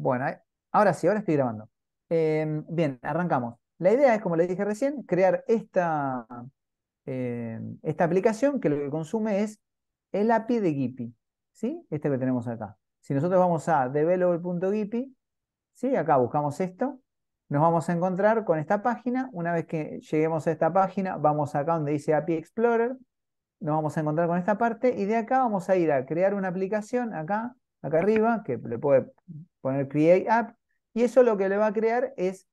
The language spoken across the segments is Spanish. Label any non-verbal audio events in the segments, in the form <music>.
Bueno, eh, ahora sí, ahora estoy grabando. Em, bien, arrancamos. La idea es, como le dije recién, crear esta, em, esta aplicación que lo que consume es el API de Gipi. ¿sí? Este que tenemos acá. Si nosotros vamos a developer.gipi, ¿sí? Acá buscamos esto, nos vamos a encontrar con esta página. Una vez que lleguemos a esta página, vamos acá donde dice API Explorer, nos vamos a encontrar con esta parte y de acá vamos a ir a crear una aplicación acá, acá arriba, que le puede poner Create App, y eso lo que le va a crear es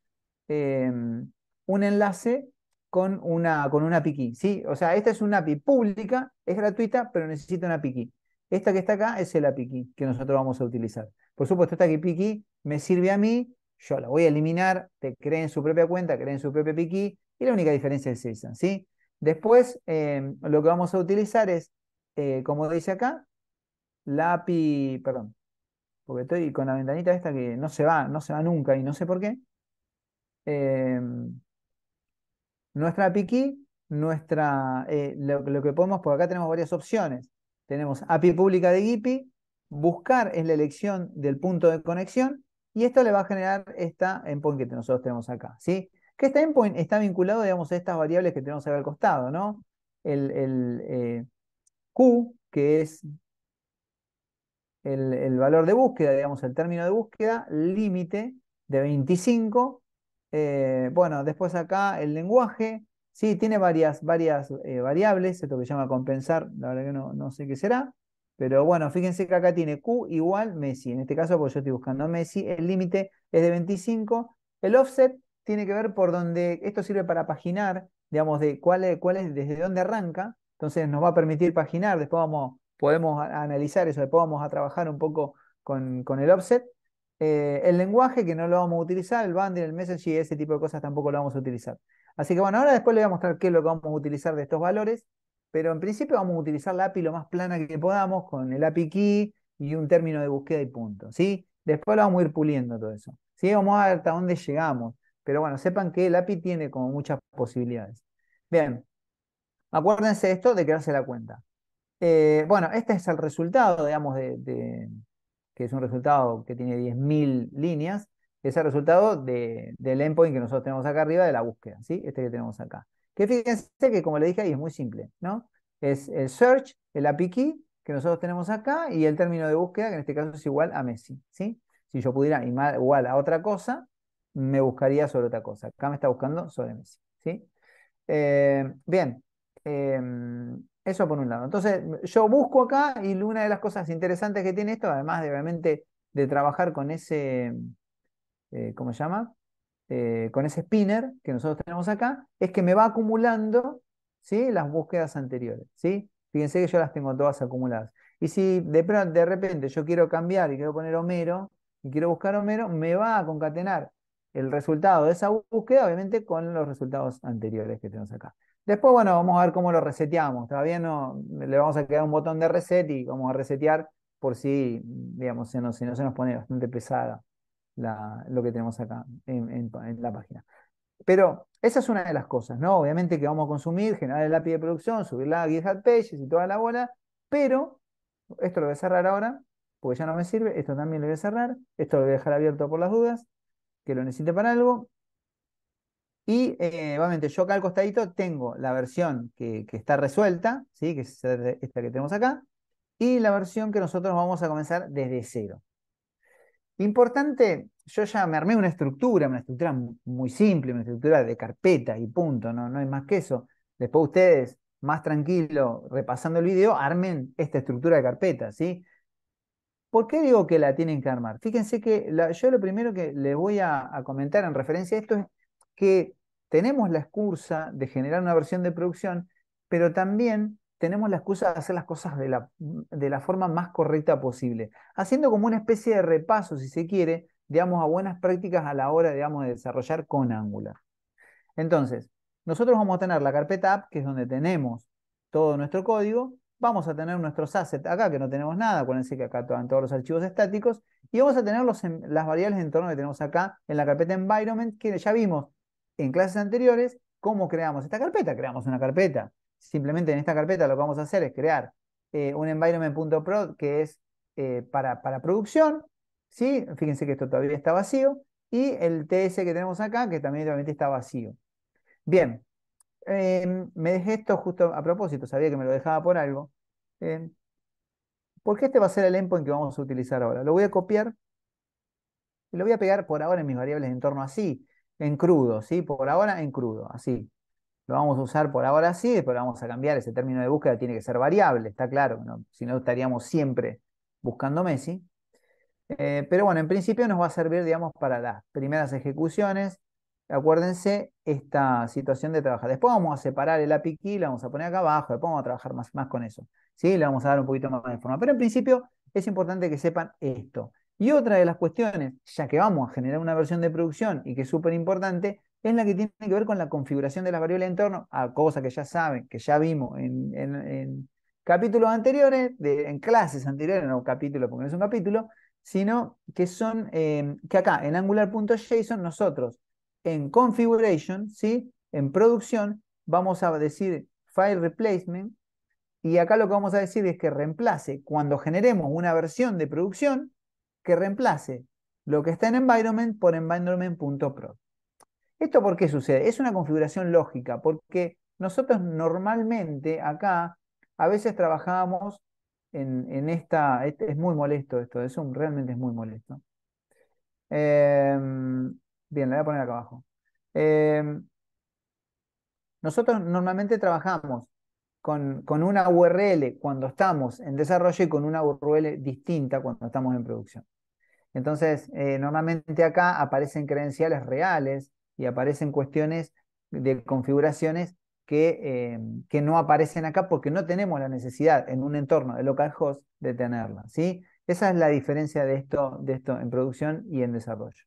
em, un enlace con una, con una API ¿sí? O sea, esta es una API pública, es gratuita, pero necesita una API Esta que está acá es el API que nosotros vamos a utilizar. Por supuesto, esta API key me sirve a mí, yo la voy a eliminar, te creen su propia cuenta, creen su propia API y la única diferencia es esa, ¿sí? Después, em, lo que vamos a utilizar es, eh, como dice acá, la API, perdón, porque estoy con la ventanita esta que no se va, no se va nunca y no sé por qué. Em, nuestra API nuestra, eh, lo, que podemos, por acá tenemos varias opciones. Tenemos API pública de GIPI, buscar en la elección del punto de conexión y esto le va a generar esta endpoint que nosotros tenemos acá, ¿sí? Que esta endpoint está vinculado, digamos, a estas variables que tenemos acá al costado, ¿no? El, eh, Q, que es el, valor de búsqueda, digamos, el término de búsqueda, límite de 25. Eh, bueno, después acá el lenguaje, sí, tiene varias, varias eh, variables, esto que se llama compensar, la verdad que no, no, sé qué será, pero bueno, fíjense que acá tiene Q igual Messi, en este caso pues yo estoy buscando Messi, el límite es de 25, el offset tiene que ver por donde, esto sirve para paginar, digamos, de cuál es, cuál es, desde dónde arranca, entonces nos va a permitir paginar, después vamos podemos analizar eso, después vamos a trabajar un poco con, el offset. Eh, el lenguaje que no lo vamos a utilizar, el banding, el message y ese tipo de cosas tampoco lo vamos a utilizar. Así que bueno, ahora después le voy a mostrar qué es lo que vamos a utilizar de estos valores, pero en principio vamos a utilizar la API lo más plana que podamos con el API key y un término de búsqueda y punto, ¿sí? Después lo vamos a ir puliendo todo eso, ¿sí? Vamos a ver hasta dónde llegamos, pero bueno, sepan que el API tiene como muchas posibilidades. Bien, acuérdense esto de crearse la cuenta. Eh, bueno, este es el resultado, digamos, de, que es un resultado que tiene 10.000 líneas, es el resultado del endpoint que nosotros tenemos acá arriba de la búsqueda, ¿sí? Este que tenemos acá. Que fíjense que, como le dije ahí, es muy simple, ¿no? Es el search, el API key que nosotros tenemos acá y el término de búsqueda, que en este caso es igual a Messi, ¿sí? Si yo pudiera igual a otra cosa, me buscaría sobre otra cosa. Acá me está buscando sobre Messi, ¿sí? Eh, bien. Eh, eso por un lado. Entonces, yo busco acá y una de las cosas interesantes que tiene esto, además de obviamente de trabajar con ese, eh, ¿cómo se llama? Eh, con ese spinner que nosotros tenemos acá, es que me va acumulando ¿sí? las búsquedas anteriores. ¿sí? Fíjense que yo las tengo todas acumuladas. Y si de, de repente yo quiero cambiar y quiero poner Homero y quiero buscar Homero, me va a concatenar el resultado de esa búsqueda, obviamente, con los resultados anteriores que tenemos acá. Después, bueno, vamos a ver cómo lo reseteamos. Todavía no le vamos a quedar un botón de reset y vamos a resetear por si, digamos, se nos, se nos, pone bastante pesada lo que tenemos acá en, la página. Pero esa es una de las cosas, ¿no? Obviamente que vamos a consumir, generar el API de producción, subirla a GitHub Pages y toda la bola, pero esto lo voy a cerrar ahora, porque ya no me sirve, esto también lo voy a cerrar, esto lo voy a dejar abierto por las dudas, que lo necesite para algo, y obviamente eh, yo acá al costadito tengo la versión que, está resuelta, ¿sí? que es esta que tenemos acá, y la versión que nosotros vamos a comenzar desde cero. Importante, yo ya me armé una estructura, una estructura muy simple, una estructura de carpeta y punto, no, no hay más que eso. Después ustedes, más tranquilo, repasando el video, armen esta estructura de carpeta, ¿sí? ¿Por qué digo que la tienen que armar? Fíjense que yo lo primero que les voy a comentar en referencia a esto es que tenemos la excusa de generar una versión de producción, pero también tenemos la excusa de hacer las cosas de la, forma más correcta posible, haciendo como una especie de repaso, si se quiere, digamos, a buenas prácticas a la hora, digamos, de desarrollar con Angular. Entonces, nosotros vamos a tener la carpeta app, que es donde tenemos todo nuestro código, vamos a tener nuestros assets acá, que no tenemos nada, acuérdense que acá están todos los archivos estáticos, y vamos a tener las variables de entorno que tenemos acá en la carpeta environment, que ya vimos, en clases anteriores cómo creamos esta carpeta. Creamos una carpeta. Simplemente en esta carpeta lo que vamos a hacer es crear eh, un environment.prod que es eh, para, producción. ¿sí? Fíjense que esto todavía está vacío. Y el TS que tenemos acá, que también obviamente está vacío. Bien, em, me dejé esto justo a propósito, sabía que me lo dejaba por algo. Em, porque este va a ser el endpoint que vamos a utilizar ahora. Lo voy a copiar y lo voy a pegar por ahora en mis variables de entorno así en crudo, ¿sí? Por ahora en crudo, así. Lo vamos a usar por ahora así, después lo vamos a cambiar. Ese término de búsqueda tiene que ser variable, está claro. Si no, estaríamos siempre buscando Messi. Eh, pero bueno, en principio nos va a servir, digamos, para las primeras ejecuciones. Acuérdense esta situación de trabajar. Después vamos a separar el API key, lo vamos a poner acá abajo, después vamos a trabajar más, más con eso. ¿sí? Le vamos a dar un poquito más de forma. Pero en principio es importante que sepan esto, y otra de las cuestiones, ya que vamos a generar una versión de producción y que es súper importante, es la que tiene que ver con la configuración de las variables de entorno, a cosa que ya saben, que ya vimos en, capítulos anteriores, en clases anteriores, no capítulos porque no es un capítulo, sino que son, em, que acá en angular.json nosotros en configuration, ¿sí? en producción, vamos a decir file replacement, y acá lo que vamos a decir es que reemplace cuando generemos una versión de producción, que reemplace lo que está en environment por environment.pro. ¿Esto por qué sucede? Es una configuración lógica, porque nosotros normalmente acá a veces trabajamos en, esta, este es muy molesto esto realmente es muy molesto. Em, bien, la voy a poner acá abajo. Em, nosotros normalmente trabajamos con, con, una URL cuando estamos en desarrollo y con una URL distinta cuando estamos en producción. Entonces, eh, normalmente acá aparecen credenciales reales y aparecen cuestiones de configuraciones eh, que, no aparecen acá porque no tenemos la necesidad en un entorno de localhost de tenerla. ¿sí? Esa es la diferencia de esto, de esto en producción y en desarrollo.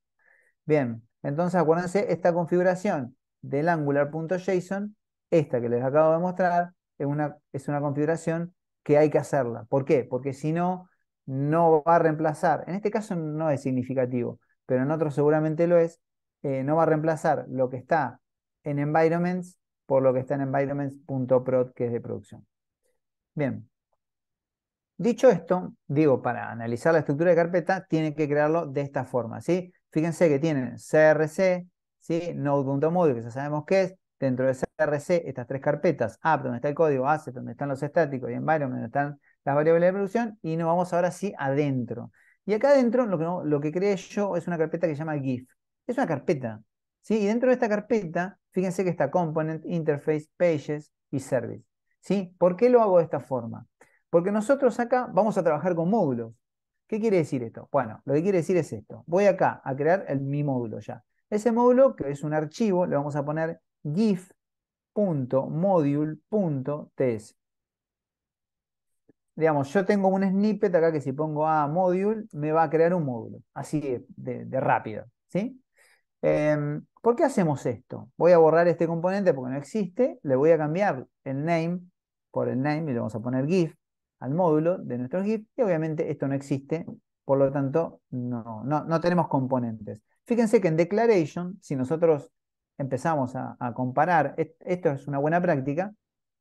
Bien, entonces acuérdense, esta configuración del angular.json, esta que les acabo de mostrar, es una, es una configuración que hay que hacerla. ¿Por qué? Porque si no, no va a reemplazar, en este caso no es significativo, pero en otros seguramente lo es, eh, no va a reemplazar lo que está en environments por lo que está en environments.prod, que es de producción. Bien. Dicho esto, digo, para analizar la estructura de carpeta, tiene que crearlo de esta forma, ¿sí? Fíjense que tienen CRC, ¿sí? Node.module, que ya sabemos qué es, dentro de CRC, estas tres carpetas, app, donde está el código, asset, donde están los estáticos, y environment, donde están la variable de producción y nos vamos ahora sí adentro. Y acá adentro lo que, lo creé yo es una carpeta que se llama GIF. Es una carpeta. ¿sí? Y dentro de esta carpeta, fíjense que está Component, Interface, Pages y Service. ¿sí? ¿Por qué lo hago de esta forma? Porque nosotros acá vamos a trabajar con módulos. ¿Qué quiere decir esto? Bueno, lo que quiere decir es esto. Voy acá a crear el, mi módulo ya. Ese módulo, que es un archivo, le vamos a poner gif.module.ts digamos, yo tengo un snippet acá que si pongo a module, me va a crear un módulo, así de, rápido, ¿sí? Em, ¿Por qué hacemos esto? Voy a borrar este componente porque no existe, le voy a cambiar el name por el name y le vamos a poner GIF al módulo de nuestro GIF y obviamente esto no existe, por lo tanto no, no, no tenemos componentes. Fíjense que en declaration, si nosotros empezamos a, comparar, e, esto es una buena práctica,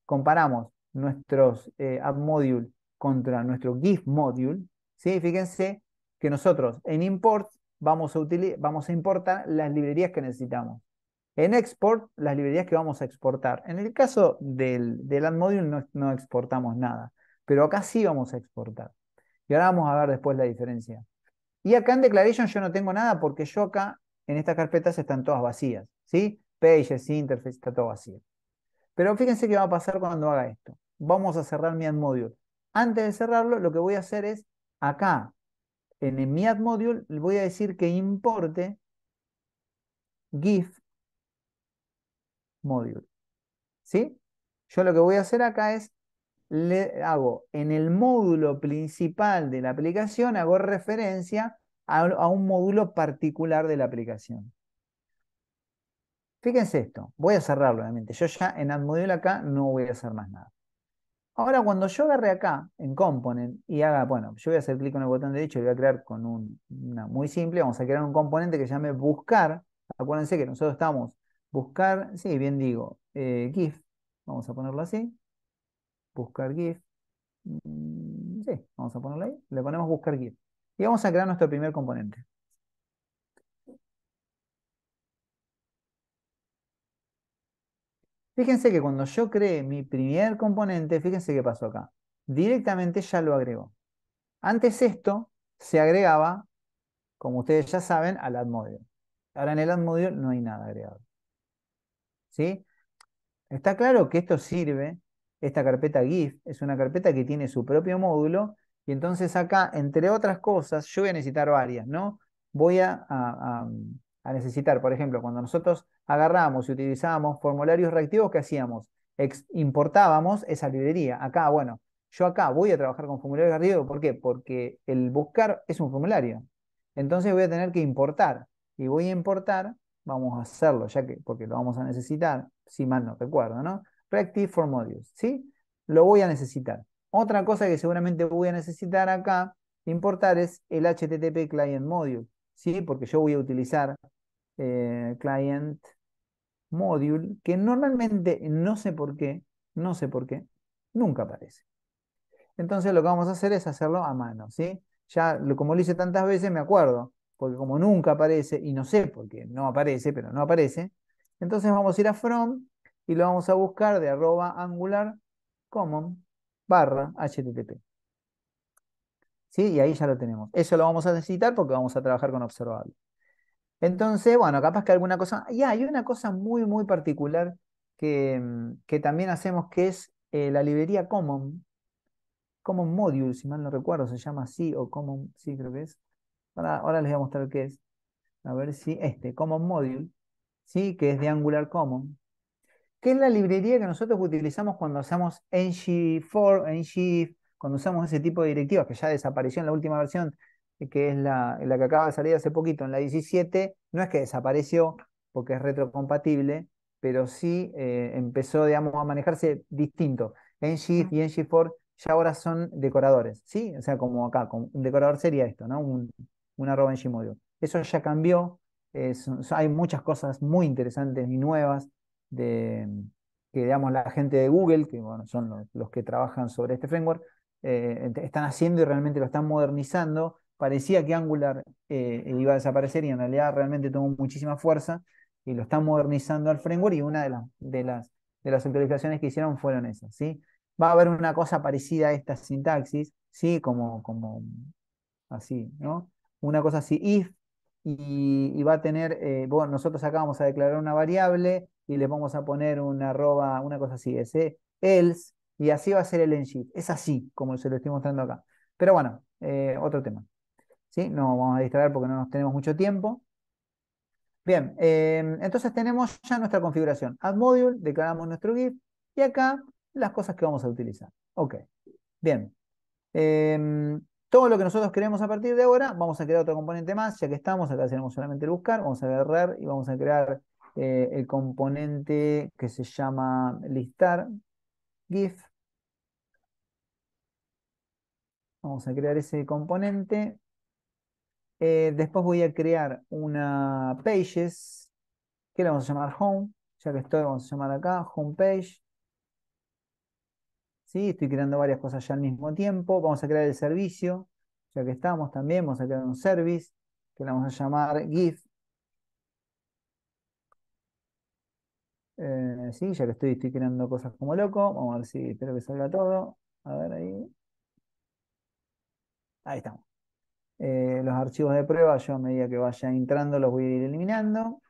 comparamos nuestros eh, app module contra nuestro GIF module, ¿sí? fíjense que nosotros en import vamos a, vamos a importar las librerías que necesitamos. En export, las librerías que vamos a exportar. En el caso del, del module no, exportamos nada, pero acá sí vamos a exportar. Y ahora vamos a ver después la diferencia. Y acá en Declaration yo no tengo nada porque yo acá en estas carpetas están todas vacías. ¿sí? Pages, interface, está todo vacío. Pero fíjense qué va a pasar cuando haga esto. Vamos a cerrar mi module. Antes de cerrarlo, lo que voy a hacer es acá, en mi addModule, le voy a decir que importe GIF Module. ¿Sí? Yo lo que voy a hacer acá es, le hago en el módulo principal de la aplicación, hago referencia a, un módulo particular de la aplicación. Fíjense esto, voy a cerrarlo obviamente. Yo ya en addModule acá no voy a hacer más nada. Ahora, cuando yo agarre acá en Component y haga, bueno, yo voy a hacer clic en el botón derecho y voy a crear con una muy simple, vamos a crear un componente que llame buscar. Acuérdense que nosotros estamos buscar, sí, bien digo, eh, GIF, vamos a ponerlo así, buscar GIF, mm, sí, vamos a ponerlo ahí, le ponemos buscar GIF. Y vamos a crear nuestro primer componente. Fíjense que cuando yo creé mi primer componente, fíjense qué pasó acá. Directamente ya lo agregó. Antes esto se agregaba, como ustedes ya saben, al AdModule. Ahora en el AdModule no hay nada agregado. ¿Sí? Está claro que esto sirve, esta carpeta GIF es una carpeta que tiene su propio módulo y entonces acá, entre otras cosas, yo voy a necesitar varias, ¿no? Voy a, a necesitar. Por ejemplo, cuando nosotros agarramos y utilizamos formularios reactivos, ¿qué hacíamos? importábamos esa librería. Acá, bueno, yo acá voy a trabajar con formularios reactivos. ¿Por qué? Porque el buscar es un formulario. Entonces voy a tener que importar. Y voy a importar, vamos a hacerlo, ya que, porque lo vamos a necesitar, si mal no recuerdo, ¿no? Reactive for modules, ¿sí? Lo voy a necesitar. Otra cosa que seguramente voy a necesitar acá, importar, es el HTTP client module. ¿sí? porque yo voy a utilizar eh, client module, que normalmente, no sé por qué, no sé por qué, nunca aparece. Entonces lo que vamos a hacer es hacerlo a mano, ¿sí? Ya como lo hice tantas veces me acuerdo, porque como nunca aparece, y no sé por qué no aparece, pero no aparece, entonces vamos a ir a from y lo vamos a buscar de arroba angular common barra http. ¿sí? Y ahí ya lo tenemos. Eso lo vamos a necesitar porque vamos a trabajar con observable. Entonces, bueno, capaz que alguna cosa... Y hay una cosa muy, muy particular que, mm, también hacemos que es eh, la librería Common. Common Module, si mal no recuerdo, se llama así, o Common, sí creo que es. Ahora, les voy a mostrar qué es. A ver si este, Common Module, ¿sí? que es de Angular Common, que es la librería que nosotros utilizamos cuando hacemos ng4, ng cuando usamos ese tipo de directivas, que ya desapareció en la última versión, eh, que es la, que acaba de salir hace poquito, en la 17, no es que desapareció porque es retrocompatible, pero sí eh, empezó, digamos, a manejarse distinto. NGIF y NG4 ya ahora son decoradores, ¿sí? O sea, como acá, un decorador sería esto, ¿no? Un, arroba NG Eso ya cambió, eh, hay muchas cosas muy interesantes y nuevas de, que, digamos, la gente de Google, que bueno, son los que trabajan sobre este framework, eh, están haciendo y realmente lo están modernizando. Parecía que Angular eh, iba a desaparecer y en realidad realmente tomó muchísima fuerza y lo están modernizando al framework y una de, las de, las, las actualizaciones que hicieron fueron esas. ¿sí? Va a haber una cosa parecida a esta sintaxis, ¿sí? como, como así, ¿no? Una cosa así, if, y, va a tener, eh, bueno, nosotros acá vamos a declarar una variable y le vamos a poner una arroba, una cosa así, ese else, y así va a ser el shift. Es así como se lo estoy mostrando acá. Pero bueno, eh, otro tema. ¿Sí? No vamos a distraer porque no nos tenemos mucho tiempo. Bien, em, entonces tenemos ya nuestra configuración. Add module, declaramos nuestro GIF y acá las cosas que vamos a utilizar. Ok, bien. Em, todo lo que nosotros queremos a partir de ahora, vamos a crear otro componente más, ya que estamos, acá tenemos solamente buscar, vamos a agarrar y vamos a crear eh, el componente que se llama listar GIF. Vamos a crear ese componente. Eh, después voy a crear una pages, que la vamos a llamar home, ya que estoy, vamos a llamar acá home page. ¿Sí? Estoy creando varias cosas ya al mismo tiempo. Vamos a crear el servicio, ya que estamos también, vamos a crear un service, que la vamos a llamar GIF. Eh, sí, ya que estoy, estoy creando cosas como loco. Vamos a ver si espero que salga todo. A ver ahí. Ahí estamos. Eh, los archivos de prueba, yo a medida que vaya entrando los voy a ir eliminando.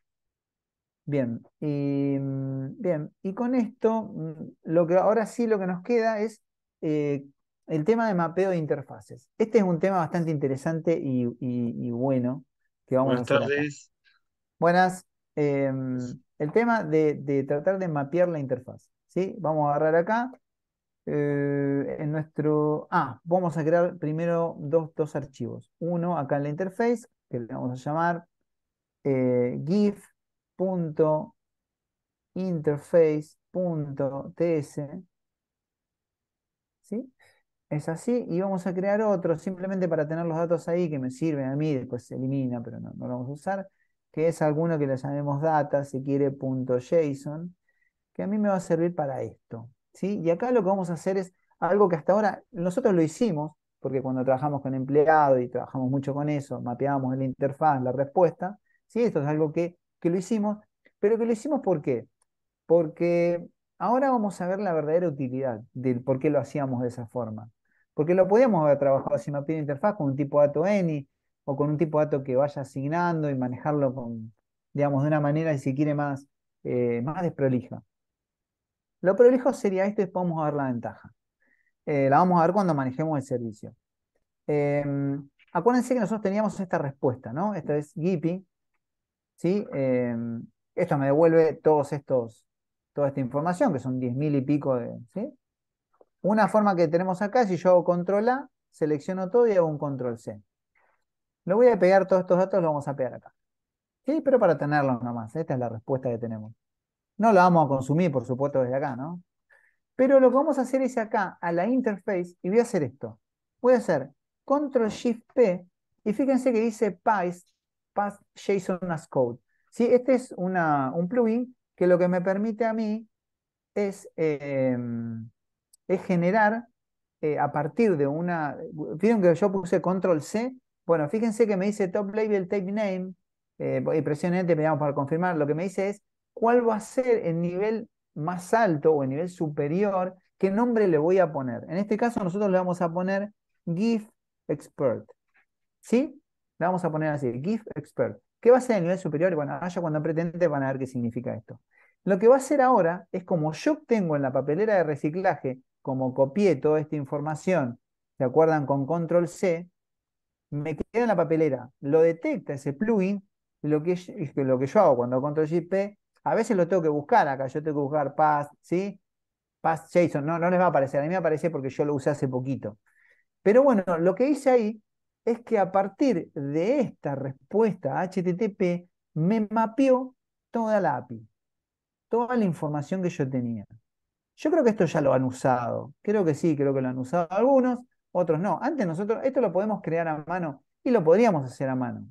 Bien, y, mm, bien, y con esto, mm, lo que ahora sí lo que nos queda es eh, el tema de mapeo de interfaces. Este es un tema bastante interesante y, bueno que vamos Buenas a Buenas. Eh, mm, el tema de, tratar de mapear la interfaz. ¿sí? Vamos a agarrar acá eh, en nuestro... Ah, vamos a crear primero dos, archivos. Uno acá en la interface, que le vamos a llamar eh, gif.interface.ts. ¿Sí? Es así, y vamos a crear otro simplemente para tener los datos ahí que me sirven a mí, después se elimina, pero no, no lo vamos a usar, que es alguno que le llamemos data, si quiere, punto .json, que a mí me va a servir para esto. Y acá lo que vamos a hacer es algo que hasta ahora nosotros lo hicimos, porque cuando trabajamos con empleado y trabajamos mucho con eso, mapeábamos la interfaz, la respuesta, ¿sí? Esto es algo que, lo hicimos, pero que lo hicimos ¿por qué? Porque ahora vamos a ver la verdadera utilidad del por qué lo hacíamos de esa forma. Porque lo podíamos haber trabajado sin mapear la interfaz con un tipo de dato ENI o con un tipo de dato que vaya asignando y manejarlo con, digamos, de una manera, si quiere, más, eh, más desprolija. Lo prolijo sería esto y después vamos a ver la ventaja. Eh, la vamos a ver cuando manejemos el servicio. Em, acuérdense que nosotros teníamos esta respuesta, ¿no? Esta es Gipi. ¿sí? Em, esto me devuelve todos estos, toda esta información, que son 10.000 y pico de... Una forma que tenemos acá, si yo hago control A, selecciono todo y hago un control C. Lo voy a pegar todos estos datos, lo vamos a pegar acá. ¿Sí? Pero para tenerlos nomás, esta es la respuesta que tenemos. No lo vamos a consumir, por supuesto, desde acá, ¿no? Pero lo que vamos a hacer es acá, a la interface, y voy a hacer esto. Voy a hacer Control Shift P, y fíjense que dice paste JSON as Code. Este es una, un plugin que lo que me permite a mí es, em, es generar eh, a partir de una. fíjense que yo puse Control C. Bueno, fíjense que me dice Top Label Type Name. Eh, y presionar te este, para confirmar. Lo que me dice es cuál va a ser el nivel más alto o el nivel superior, qué nombre le voy a poner. En este caso nosotros le vamos a poner GIF Expert. ¿Sí? Le vamos a poner así, GIF Expert. ¿Qué va a ser el nivel superior? Bueno, allá cuando pretende van a ver qué significa esto. Lo que va a hacer ahora es como yo tengo en la papelera de reciclaje, como copié toda esta información, ¿se acuerdan? Con control C, me queda en la papelera, lo detecta ese plugin, lo que, lo que yo hago cuando control G, P, a veces lo tengo que buscar acá, yo tengo que buscar Paz, ¿sí? Paz JSON, no, no les va a aparecer, a mí me aparece porque yo lo usé hace poquito. Pero bueno, lo que hice ahí es que a partir de esta respuesta HTTP me mapeó toda la API, toda la información que yo tenía. Yo creo que esto ya lo han usado, creo que sí, creo que lo han usado algunos, otros no. Antes nosotros esto lo podemos crear a mano y lo podríamos hacer a mano.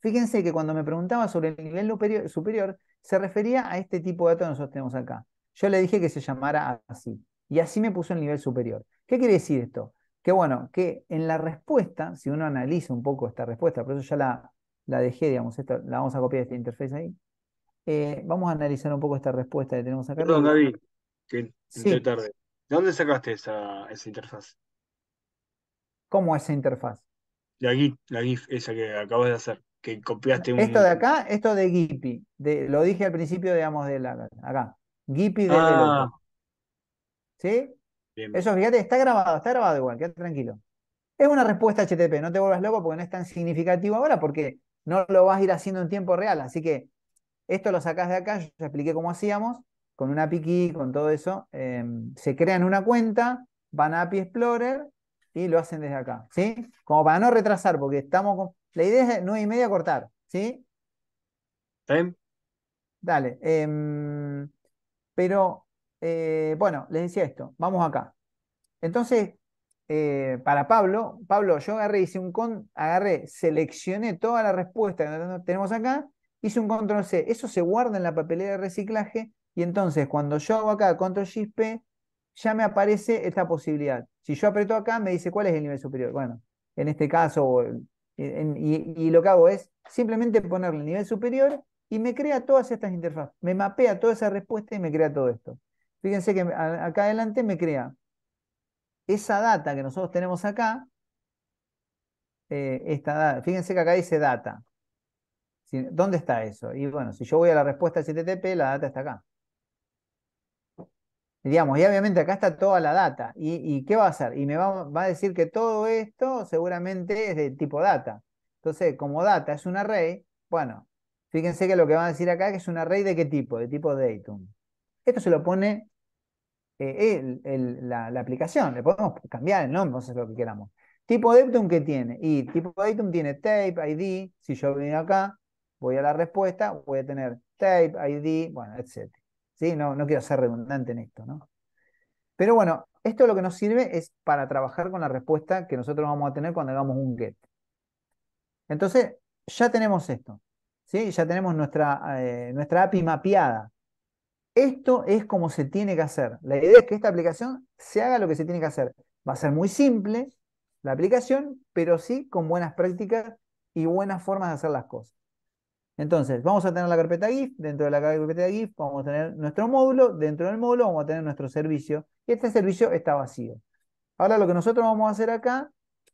Fíjense que cuando me preguntaba sobre el nivel superior, se refería a este tipo de datos que nosotros tenemos acá. Yo le dije que se llamara así. Y así me puso el nivel superior. ¿Qué quiere decir esto? Que bueno, que en la respuesta, si uno analiza un poco esta respuesta, por eso ya la, dejé, digamos, la vamos a copiar esta interfaz ahí. Eh, vamos a analizar un poco esta respuesta que tenemos acá. Perdón, David, que tarde. ¿De dónde sacaste esa, esa interfaz? ¿Cómo esa interfaz? La GIF, la GIF esa que acabas de hacer copiaste Esto de acá, esto de Gipi, lo dije al principio, digamos, de la, acá. Gipi de ah. ¿Sí? Eso, fíjate, está grabado, está grabado igual, quédate tranquilo. Es una respuesta HTTP, no te vuelvas loco porque no es tan significativo ahora, porque no lo vas a ir haciendo en tiempo real. Así que esto lo sacás de acá, yo expliqué cómo hacíamos, con una API con todo eso. Em, se crean una cuenta, van a API Explorer y lo hacen desde acá. ¿sí? Como para no retrasar, porque estamos la idea es nueve y media cortar, ¿sí? Dale. Em, pero, eh, bueno, les decía esto. Vamos acá. Entonces, eh, para Pablo, Pablo, yo agarré, hice un con, agarré, seleccioné toda la respuesta que tenemos acá, hice un control C. Eso se guarda en la papelera de reciclaje y entonces cuando yo hago acá control shift ya me aparece esta posibilidad. Si yo aprieto acá, me dice cuál es el nivel superior. Bueno, en este caso, eh, y, lo que hago es simplemente ponerle nivel superior y me crea todas estas interfaces. Me mapea toda esa respuesta y me crea todo esto. Fíjense que acá adelante me crea esa data que nosotros tenemos acá. Eh, esta data. Fíjense que acá dice data. ¿Dónde está eso? Y bueno, si yo voy a la respuesta HTTP, la data está acá. Digamos, y obviamente acá está toda la data. ¿Y, qué va a hacer? Y me va, a decir que todo esto seguramente es de tipo data. Entonces, como data es un array, bueno, fíjense que lo que va a decir acá es que es un array de qué tipo, de tipo datum. Esto se lo pone eh, la, aplicación, le podemos cambiar el nombre, no es lo que queramos. Tipo datum qué tiene, y tipo datum tiene tape, ID, si yo vengo acá, voy a la respuesta, voy a tener tape, ID, bueno, etcétera. No, no quiero ser redundante en esto, Pero bueno, esto lo que nos sirve es para trabajar con la respuesta que nosotros vamos a tener cuando hagamos un get. Entonces, ya tenemos esto, ¿sí? Ya tenemos nuestra, eh, nuestra API mapeada. Esto es como se tiene que hacer. La idea es que esta aplicación se haga lo que se tiene que hacer. Va a ser muy simple la aplicación, pero sí con buenas prácticas y buenas formas de hacer las cosas. Entonces, vamos a tener la carpeta GIF, dentro de la carpeta GIF vamos a tener nuestro módulo, dentro del módulo vamos a tener nuestro servicio, y este servicio está vacío. Ahora lo que nosotros vamos a hacer acá,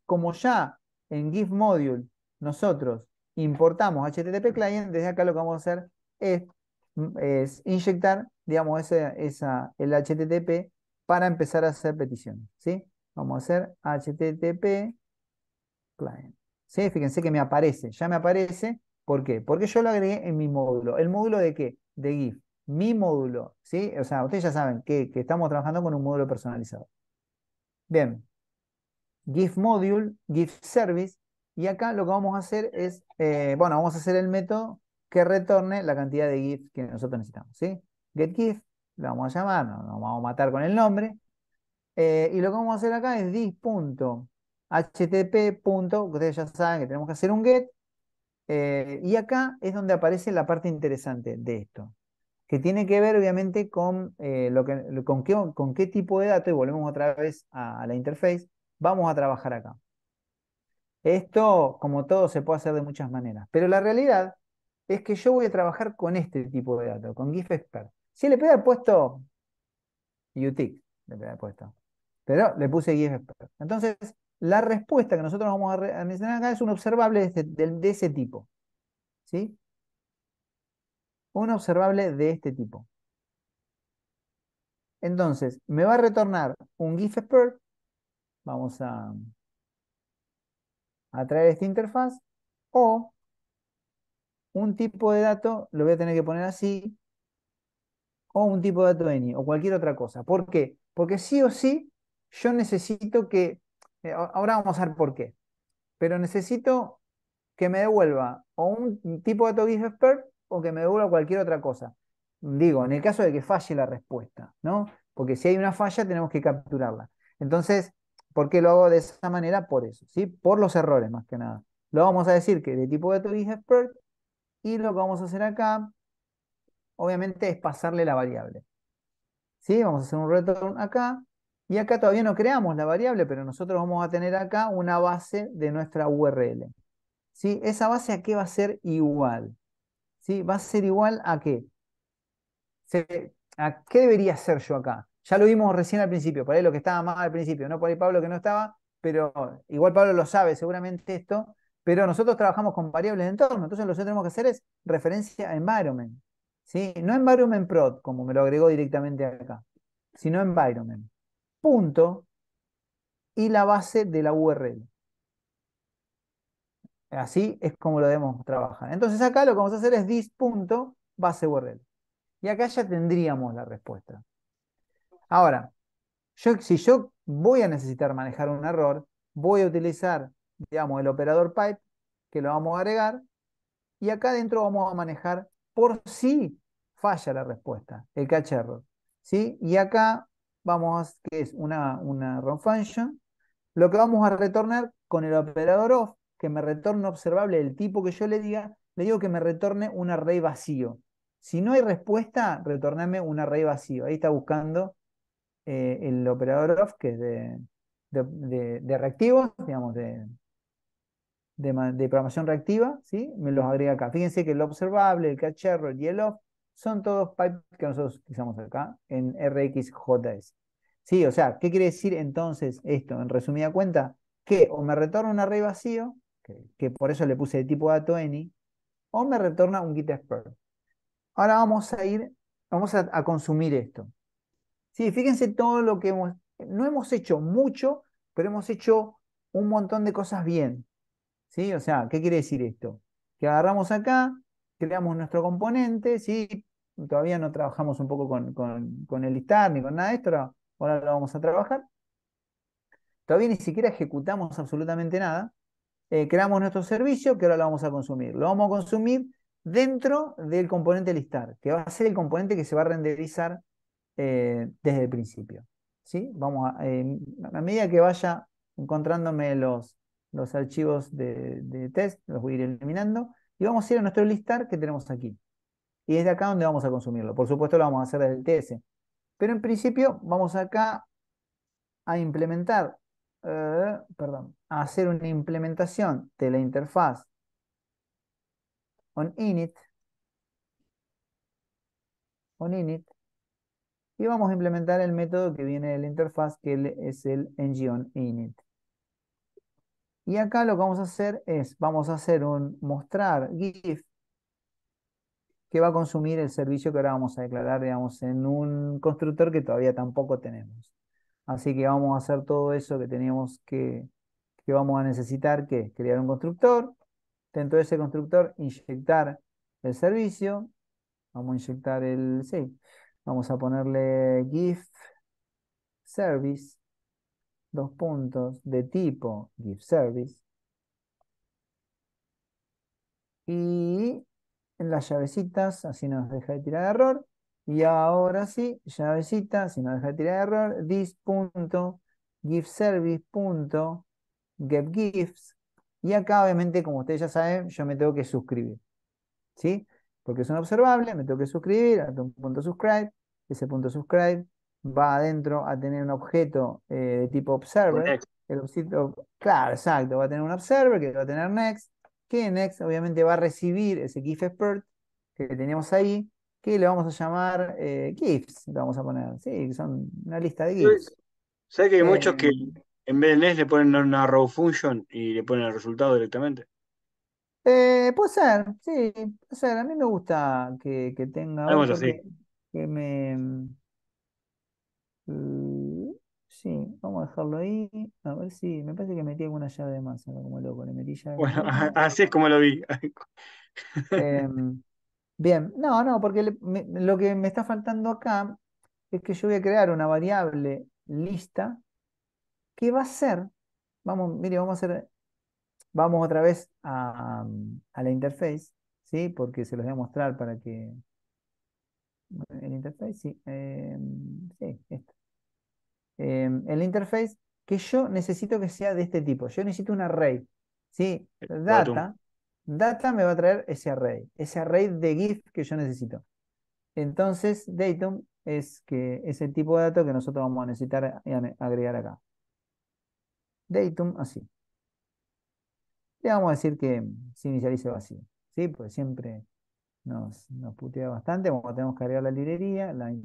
como ya en GIF Module nosotros importamos HTTP Client, desde acá lo que vamos a hacer es, inyectar, digamos, el HTTP para empezar a hacer peticiones, ¿sí? Vamos a hacer HTTP Client, ¿sí? Fíjense que me aparece, ya me aparece ¿Por qué? Porque yo lo agregué en mi módulo. ¿El módulo de qué? De GIF. Mi módulo, ¿sí? O sea, ustedes ya saben que, estamos trabajando con un módulo personalizado. Bien. GIF Module, GIF Service, y acá lo que vamos a hacer es, eh, bueno, vamos a hacer el método que retorne la cantidad de GIF que nosotros necesitamos, ¿sí? GetGIF, lo vamos a llamar, no vamos a matar con el nombre. Eh, y lo que vamos a hacer acá es dis.http. Ustedes ya saben que tenemos que hacer un get eh, y acá es donde aparece la parte interesante de esto, que tiene que ver obviamente con, eh, lo que, con, qué, con qué tipo de datos, y volvemos otra vez a, la interface, vamos a trabajar acá. Esto, como todo, se puede hacer de muchas maneras, pero la realidad es que yo voy a trabajar con este tipo de datos, con GIF Expert. Si le pega haber puesto UTIC, le pega puesto, pero le puse GIF Expert. Entonces, la respuesta que nosotros vamos a, mencionar acá es un observable de, ese tipo. ¿Sí? Un observable de este tipo. Entonces, me va a retornar un GIF expert. Vamos a, a traer esta interfaz. O un tipo de dato, lo voy a tener que poner así. O un tipo de dato any, o cualquier otra cosa. ¿Por qué? Porque sí o sí, yo necesito que eh, ahora vamos a ver por qué. Pero necesito que me devuelva o un tipo de Toggies Expert o que me devuelva cualquier otra cosa. Digo, en el caso de que falle la respuesta, ¿no? Porque si hay una falla tenemos que capturarla. Entonces, ¿por qué lo hago de esa manera? Por eso, ¿sí? Por los errores más que nada. Lo vamos a decir que de tipo de Toggies Expert y lo que vamos a hacer acá, obviamente, es pasarle la variable. ¿Sí? Vamos a hacer un return acá y acá todavía no creamos la variable, pero nosotros vamos a tener acá una base de nuestra URL. ¿Sí? ¿Esa base a qué va a ser igual? ¿Sí? ¿Va a ser igual a qué? ¿A qué debería ser yo acá? Ya lo vimos recién al principio, por ahí lo que estaba más al principio, no por ahí Pablo que no estaba, pero igual Pablo lo sabe seguramente esto, pero nosotros trabajamos con variables de entorno, entonces lo que tenemos que hacer es referencia a environment, ¿sí? No environment prod, como me lo agregó directamente acá, sino environment punto y la base de la URL. Así es como lo debemos trabajar. Entonces acá lo que vamos a hacer es this.baseURL. punto Y acá ya tendríamos la respuesta. Ahora, si yo voy a necesitar manejar un error, voy a utilizar, digamos, el operador pipe, que lo vamos a agregar, y acá dentro vamos a manejar por si falla la respuesta, el catch error. ¿sí? Y acá vamos, que es una, una run function, lo que vamos a retornar con el operador off, que me retorne observable del tipo que yo le diga, le digo que me retorne un array vacío. Si no hay respuesta, retorname un array vacío. Ahí está buscando eh, el operador off, que es de, de, de, reactivos, digamos, de, programación reactiva, ¿sí? me los agrega acá. Fíjense que el observable, el cacharro y el off son todos pipes que nosotros utilizamos acá en RxJS. Sí, o sea, ¿qué quiere decir entonces esto? En resumida cuenta, que o me retorna un array vacío, que, por eso le puse de tipo dato any, o me retorna un git Ahora vamos a ir, vamos a, a consumir esto. Sí, fíjense todo lo que hemos, no hemos hecho mucho, pero hemos hecho un montón de cosas bien. ¿Sí? O sea, ¿qué quiere decir esto? Que agarramos acá, creamos nuestro componente, ¿sí? todavía no trabajamos un poco con, el listar ni con nada de esto, ahora, lo vamos a trabajar. Todavía ni siquiera ejecutamos absolutamente nada. Eh, creamos nuestro servicio que ahora lo vamos a consumir. Lo vamos a consumir dentro del componente listar, que va a ser el componente que se va a renderizar eh, desde el principio. ¿sí? Vamos a, eh, medida que vaya encontrándome los, archivos de, de test, los voy a ir eliminando, y vamos a ir a nuestro listar que tenemos aquí y desde acá donde vamos a consumirlo. Por supuesto lo vamos a hacer desde el TS. Pero en principio vamos acá a implementar, eh, perdón, a hacer una implementación de la interfaz on init, on init, y vamos a implementar el método que viene de la interfaz, que es el engine init. Y acá lo que vamos a hacer es, vamos a hacer un mostrar GIF que va a consumir el servicio que ahora vamos a declarar, digamos, en un constructor que todavía tampoco tenemos. Así que vamos a hacer todo eso que teníamos que, que vamos a necesitar, que crear un constructor, dentro de ese constructor inyectar el servicio, vamos a inyectar el, sí, vamos a ponerle gift service, dos puntos de tipo gift service, y en las llavecitas, así nos deja de tirar error. Y ahora sí, llavecita, si nos deja de tirar error, this.giftservice.getgifts. Y acá, obviamente, como ustedes ya saben, yo me tengo que suscribir. ¿Sí? Porque es un observable, me tengo que suscribir, a un punto subscribe, ese punto subscribe va adentro a tener un objeto eh, de tipo observer. El claro, exacto, va a tener un observer que va a tener next, que Next obviamente va a recibir ese GIF expert que tenemos ahí, que le vamos a llamar eh, GIFs, vamos a poner. Sí, son una lista de GIFs. ¿Sabes que hay eh, muchos que en vez de Next le ponen una row function y le ponen el resultado directamente? Eh, puede ser, sí, puede ser. A mí me gusta que, tenga. Algo así. Que, me. Mm, Sí, vamos a dejarlo ahí. A ver si. Me parece que metí alguna llave de más, como loco. Le Bueno, <laughs> así es como lo vi. Em, bien, no, no, porque lo que me está faltando acá es que yo voy a crear una variable lista que va a ser. Vamos, mire, vamos a hacer. Vamos otra vez a, la interface, ¿sí? Porque se los voy a mostrar para que. El interface, sí. Em, sí, esto el em, interface que yo necesito que sea de este tipo. Yo necesito un array. ¿sí? Eh, data, data me va a traer ese array, ese array de GIF que yo necesito. Entonces, datum es que es el tipo de dato que nosotros vamos a necesitar agregar acá. Datum, así. Le vamos a decir que se inicialice vacío. ¿sí? Pues siempre nos, nos putea bastante. Como tenemos que agregar la librería, la, eh,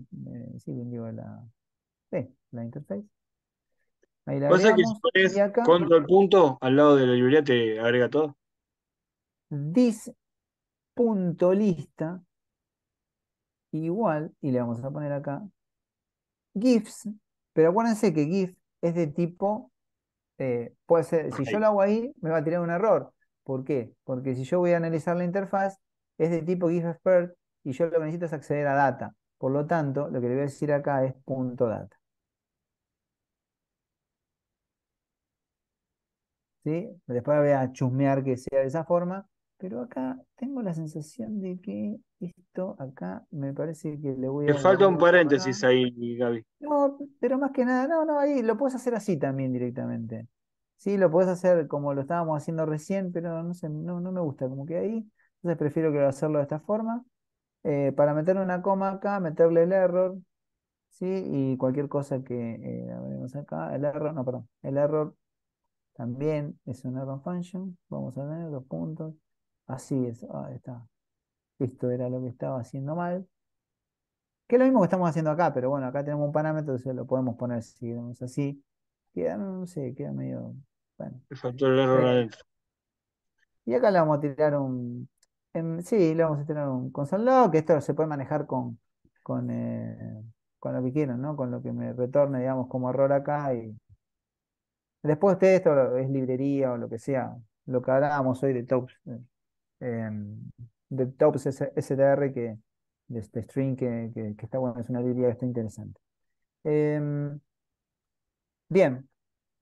sí, digo, la, la interface. Ahí Pasa que si control punto al lado de la librería te agrega todo. Dis.lista igual, y le vamos a poner acá GIFs, pero acuérdense que GIF es de tipo, eh, puede ser, si yo lo hago ahí, me va a tirar un error. ¿Por qué? Porque si yo voy a analizar la interfaz, es de tipo GIF Expert y yo lo que necesito es acceder a data. Por lo tanto, lo que le voy a decir acá es data. Después voy a chusmear que sea de esa forma, pero acá tengo la sensación de que esto acá me parece que le voy a... Le falta un paréntesis ahí, Gaby. No, pero más que nada, no, no, ahí lo puedes hacer así también directamente. Sí, lo puedes hacer como lo estábamos haciendo recién, pero no sé, no, me gusta como que ahí. Entonces prefiero que hacerlo de esta forma. Eh, para meter una coma acá, meterle el error, ¿sí? Y cualquier cosa que eh, acá, el error, no, perdón, el error también es una Function, Vamos a tener dos puntos. Así es. ahí está. Esto era lo que estaba haciendo mal. Que es lo mismo que estamos haciendo acá, pero bueno, acá tenemos un parámetro, entonces lo podemos poner si así. Queda, no sé, queda medio. Bueno. error Y acá le vamos a tirar un. sí, le vamos a tirar un console log, que esto se puede manejar con, con, eh, con lo que quieran, ¿no? Con lo que me retorne, digamos, como error acá y Después de esto es librería o lo que sea, lo que hablábamos hoy de Tops, eh, em, de Tops STR, que, de este string que, está bueno, es una librería que está interesante. Em, bien,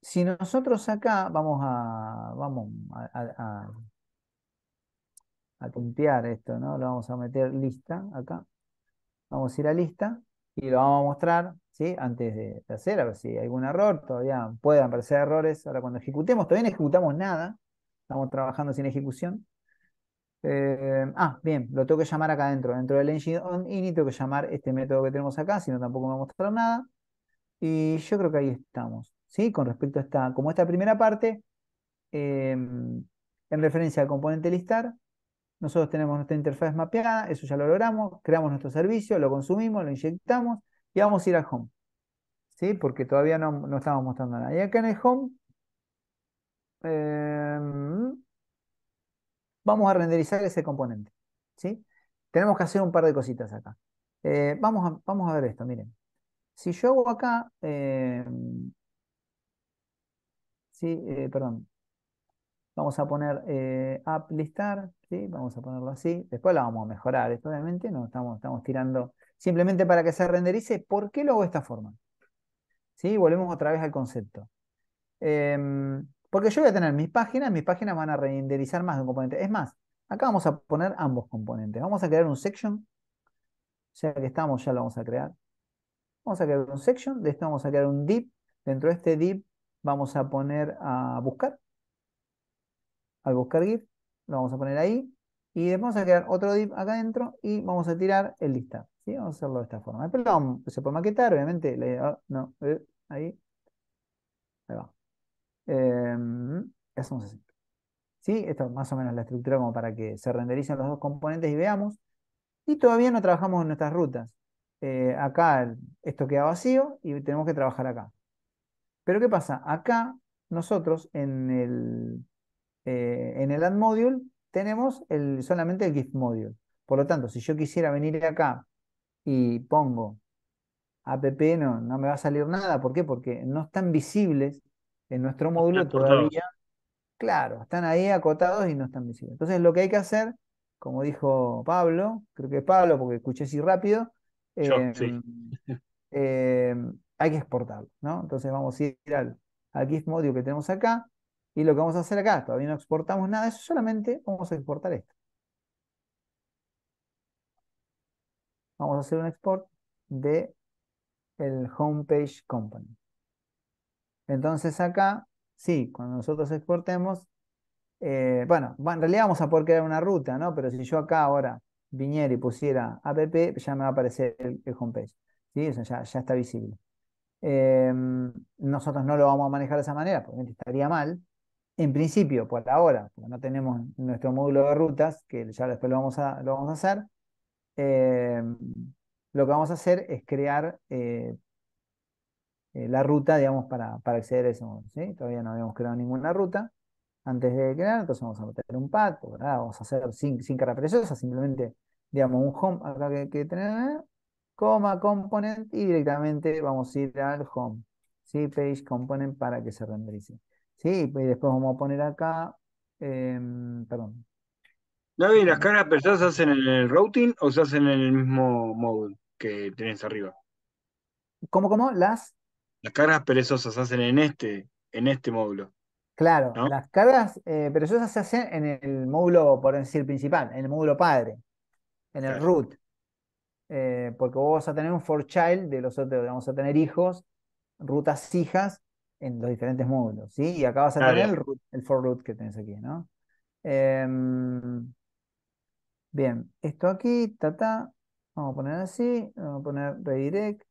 si nosotros acá vamos a, vamos a, a, esto, ¿no? Lo vamos a meter lista acá. Vamos a ir a lista y lo vamos a mostrar antes de, hacer, a ver si hay algún error, todavía pueden aparecer errores. Ahora cuando ejecutemos, todavía no ejecutamos nada, estamos trabajando sin ejecución. Eh, ah, bien, lo tengo que llamar acá adentro, dentro del engine on init, tengo que llamar este método que tenemos acá, si no tampoco me va a mostrar nada. Y yo creo que ahí estamos, Con respecto a esta, como esta primera parte, em, en referencia al componente listar, nosotros tenemos nuestra interfaz mapeada, eso ya lo logramos, creamos nuestro servicio, lo consumimos, lo inyectamos, y vamos a ir a home. ¿Sí? Porque todavía no, estamos mostrando nada. Y acá en el home em, vamos a renderizar ese componente. ¿Sí? Tenemos que hacer un par de cositas acá. Eh, vamos, a, vamos a ver esto, miren. Si yo hago acá, em, sí, eh, perdón, vamos a poner app eh, listar, ¿sí? vamos a ponerlo así, después la vamos a mejorar, esto obviamente no estamos, estamos tirando simplemente para que se renderice, ¿por qué lo hago de esta forma? ¿Sí? Volvemos otra vez al concepto. Em, porque yo voy a tener mis páginas, mis páginas van a renderizar más de un componente. Es más, acá vamos a poner ambos componentes. Vamos a crear un section. Ya que estamos, ya lo vamos a crear. Vamos a crear un section, de esto vamos a crear un div. Dentro de este div vamos a poner a buscar. Al buscar git. lo vamos a poner ahí. Y vamos a crear otro div acá adentro y vamos a tirar el listar. ¿Sí? Vamos a hacerlo de esta forma. se puede maquetar, obviamente. Ah, eh, ahí. Ahí va. Eh, hacemos así. Esto es más o menos la estructura como para que se rendericen los dos componentes y veamos. Y todavía no trabajamos en nuestras rutas. Eh, acá esto queda vacío y tenemos que trabajar acá. Pero ¿qué pasa? Acá nosotros en el, eh, en el add module tenemos el, solamente el gift module. Por lo tanto, si yo quisiera venir acá y pongo app, no, no me va a salir nada. ¿Por qué? Porque no están visibles en nuestro módulo todavía. Claro, están ahí acotados y no están visibles. Entonces lo que hay que hacer, como dijo Pablo, creo que Pablo porque escuché así rápido, eh, <laughs> eh, hay que exportarlo, ¿no? Entonces vamos a ir al, al GIF que tenemos acá y lo que vamos a hacer acá, todavía no exportamos nada, eso solamente vamos a exportar esto. Vamos a hacer un export de el homepage company. Entonces acá, sí, cuando nosotros exportemos, eh, bueno, en realidad vamos a poder crear una ruta, ¿no? Pero si yo acá ahora viniera y pusiera app, ya me va a aparecer el, homepage. ¿sí? Eso ya, ya está visible. Em, nosotros no lo vamos a manejar de esa manera, porque estaría mal. En principio, por ahora, no tenemos nuestro módulo de rutas, que ya después vamos a, lo vamos a hacer, eh, lo que vamos a hacer es crear eh, eh, la ruta, digamos, para, acceder a ese módulo. Todavía no habíamos creado ninguna ruta antes de crear, entonces vamos a meter un path, Vamos a hacer sin, sin cara preciosa, simplemente, digamos, un home acá que, que tenemos, coma, component, y directamente vamos a ir al home, ¿sí? Page component para que se renderice. Sí, y después vamos a poner acá, em, perdón, David, ¿las cargas perezosas se hacen en el routing o se hacen en el mismo módulo que tenés arriba? ¿Cómo, cómo? Las. Las cargas perezosas se hacen en este, en este módulo. Claro, las cargas eh, perezosas se hacen en el módulo, por decir, principal, en el módulo padre, en el root. Eh, porque vos vas a tener un for child de los otros, vamos a tener hijos, rutas hijas en los diferentes módulos, ¿sí? Y acá vas a ah, tener el, for root que tenés aquí, ¿no? Em, Bien, esto aquí, tata, vamos a poner así, vamos a poner redirect,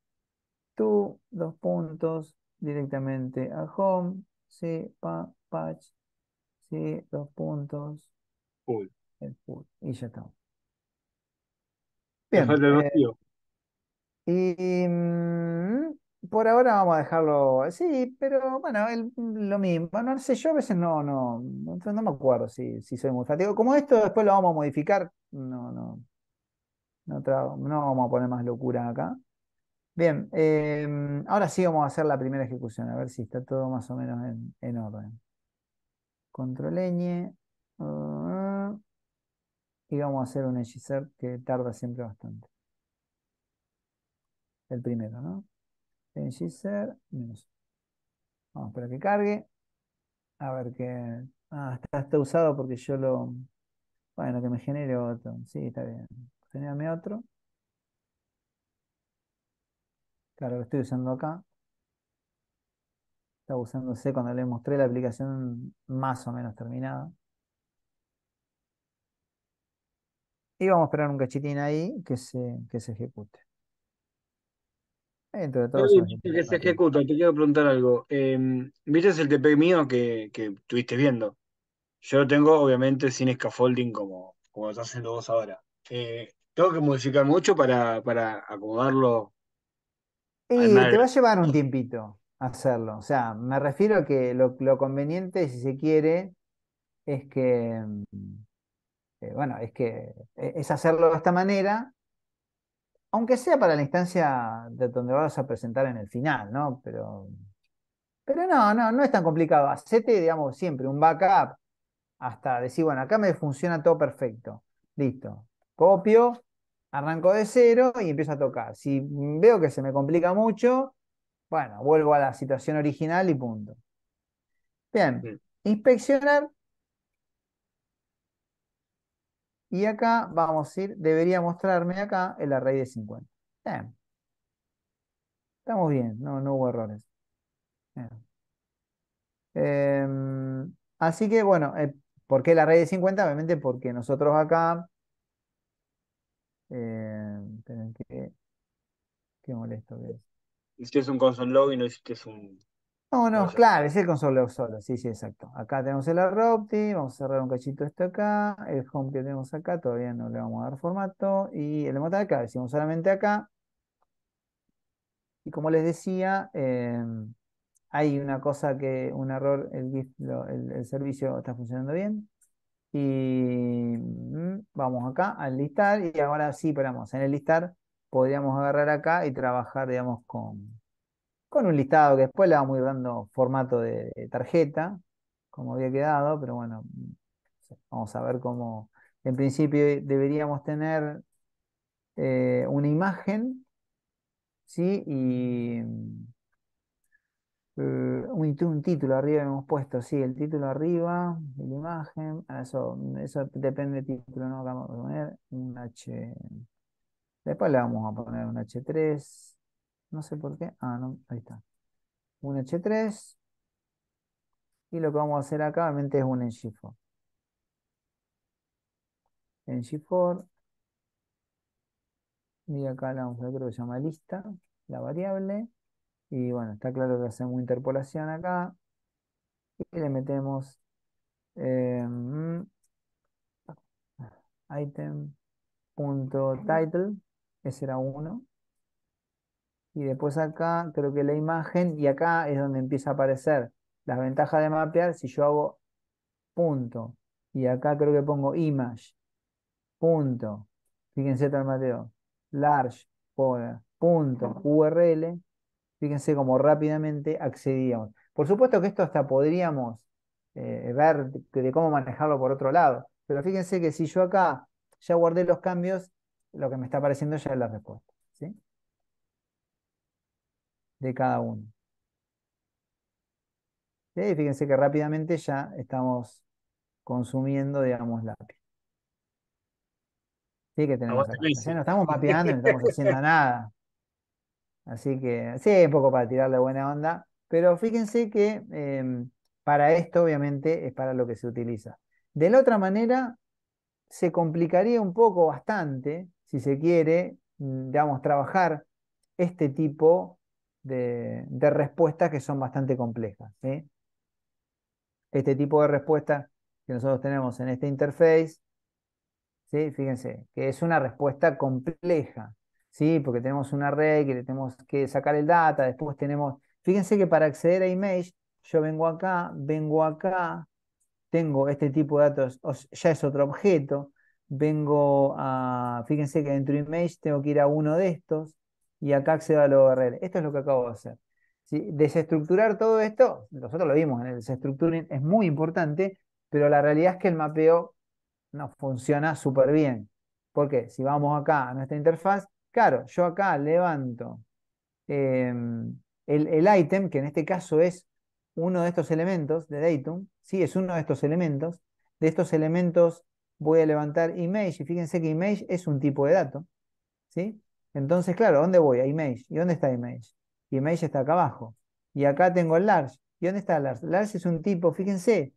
tú, dos puntos, directamente a home, sí, pa, patch, sí, dos puntos, Full. el full. y ya está. Bien. Eh, y, mm, por ahora vamos a dejarlo, así pero bueno, lo mismo. No sé, yo a veces no, no, no, me acuerdo si, soy muy fanático. Como esto después lo vamos a modificar, no, no, no, vamos a poner más locura acá. Bien, em, ahora sí vamos a hacer la primera ejecución, a ver si está todo más o menos en, orden. Control ah, y vamos a hacer un hechizar que tarda siempre bastante. El primero, ¿no? Vamos menos. Vamos para que cargue. A ver qué Ah, está, usado porque yo lo. Bueno, que me genere otro. Sí, está bien. Genéame otro. Claro, lo estoy usando acá. Está usándose cuando le mostré la aplicación más o menos terminada. Y vamos a esperar un cachitín ahí que se, que se ejecute. Entre que se ejecuta, te quiero preguntar algo. Em, ¿Viste el TP mío que, estuviste viendo? Yo lo tengo, obviamente, sin scaffolding como, como estás haciendo vos ahora. Eh, ¿Tengo que modificar mucho para, para acomodarlo? Y eh, te va a llevar un tiempito hacerlo. O sea, me refiero a que lo, conveniente, si se quiere, es que, mm, eh, bueno, es que es hacerlo de esta manera aunque sea para la instancia de donde vas a presentar en el final, ¿no? Pero, pero no, no, no es tan complicado. Hacete, digamos, siempre un backup hasta decir, bueno, acá me funciona todo perfecto. Listo. Copio, arranco de cero y empiezo a tocar. Si veo que se me complica mucho, bueno, vuelvo a la situación original y punto. Bien, inspeccionar Y acá vamos a ir, debería mostrarme acá el array de 50. Estamos bien, no, hubo errores. Em, así que bueno, eh, ¿por qué el array de 50? Obviamente porque nosotros acá... Eh, que, qué molesto que es. un console log y no es un no, no, claro, es el console solo, sí, sí, exacto. Acá tenemos el Arropti, vamos a cerrar un cachito esto acá, el home que tenemos acá, todavía no le vamos a dar formato, y el de acá, decimos solamente acá. Y como les decía, em, hay una cosa que, un error, el, el servicio está funcionando bien. Y mm, vamos acá al listar, y ahora sí, paramos, en el listar podríamos agarrar acá y trabajar, digamos, con, con un listado que después le vamos a ir dando formato de, tarjeta, como había quedado, pero bueno, vamos a ver cómo, en principio eh, deberíamos tener eh, una imagen, ¿sí? Y eh, un, título arriba hemos puesto, sí, el título arriba, la imagen, ah, eso, eso depende del título, ¿no? vamos a poner un H, después le vamos a poner un H3, no sé por qué. Ah, no, ahí está. Un H3. Y lo que vamos a hacer acá obviamente es un NG4. NG4. Y acá la vamos a creo que se llama lista, la variable. Y bueno, está claro que hacemos interpolación acá. Y le metemos eh, mm, item.title, ese era uno y después acá creo que la imagen y acá es donde empieza a aparecer las ventajas de mapear si yo hago punto y acá creo que pongo image punto fíjense tal Mateo large poder punto url fíjense cómo rápidamente accedíamos por supuesto que esto hasta podríamos eh, ver de, de cómo manejarlo por otro lado pero fíjense que si yo acá ya guardé los cambios lo que me está apareciendo ya es la respuesta de cada uno. fíjense que rápidamente ya estamos consumiendo, digamos, lápiz. Sí que tenemos. ¿eh? no estamos mapeando, no estamos haciendo <laughs> nada. Así que, sí, un poco para tirarle buena onda, pero fíjense que em, para esto, obviamente, es para lo que se utiliza. De la otra manera, se complicaría un poco bastante, si se quiere, mm, digamos, trabajar este tipo de, respuestas que son bastante complejas. Este tipo de respuesta que nosotros tenemos en esta interface, ¿sí? fíjense, que es una respuesta compleja, ¿sí? porque tenemos una red que le tenemos que sacar el data, después tenemos, fíjense que para acceder a image, yo vengo acá, vengo acá, tengo este tipo de datos, ya es otro objeto, vengo a, fíjense que dentro de image tengo que ir a uno de estos, y acá accedo a la URL. Esto es lo que acabo de hacer. ¿Sí? Desestructurar todo esto, nosotros lo vimos en el desestructuring, es muy importante, pero la realidad es que el mapeo No funciona súper bien. Porque si vamos acá a nuestra interfaz, claro, yo acá levanto em, el item. que en este caso es uno de estos elementos de datum, sí, es uno de estos elementos. De estos elementos voy a levantar image, y fíjense que image es un tipo de dato, ¿sí? Entonces, claro, ¿dónde voy? A image. ¿Y dónde está image? Image está acá abajo. Y acá tengo el large. ¿Y dónde está el large? Large es un tipo, fíjense,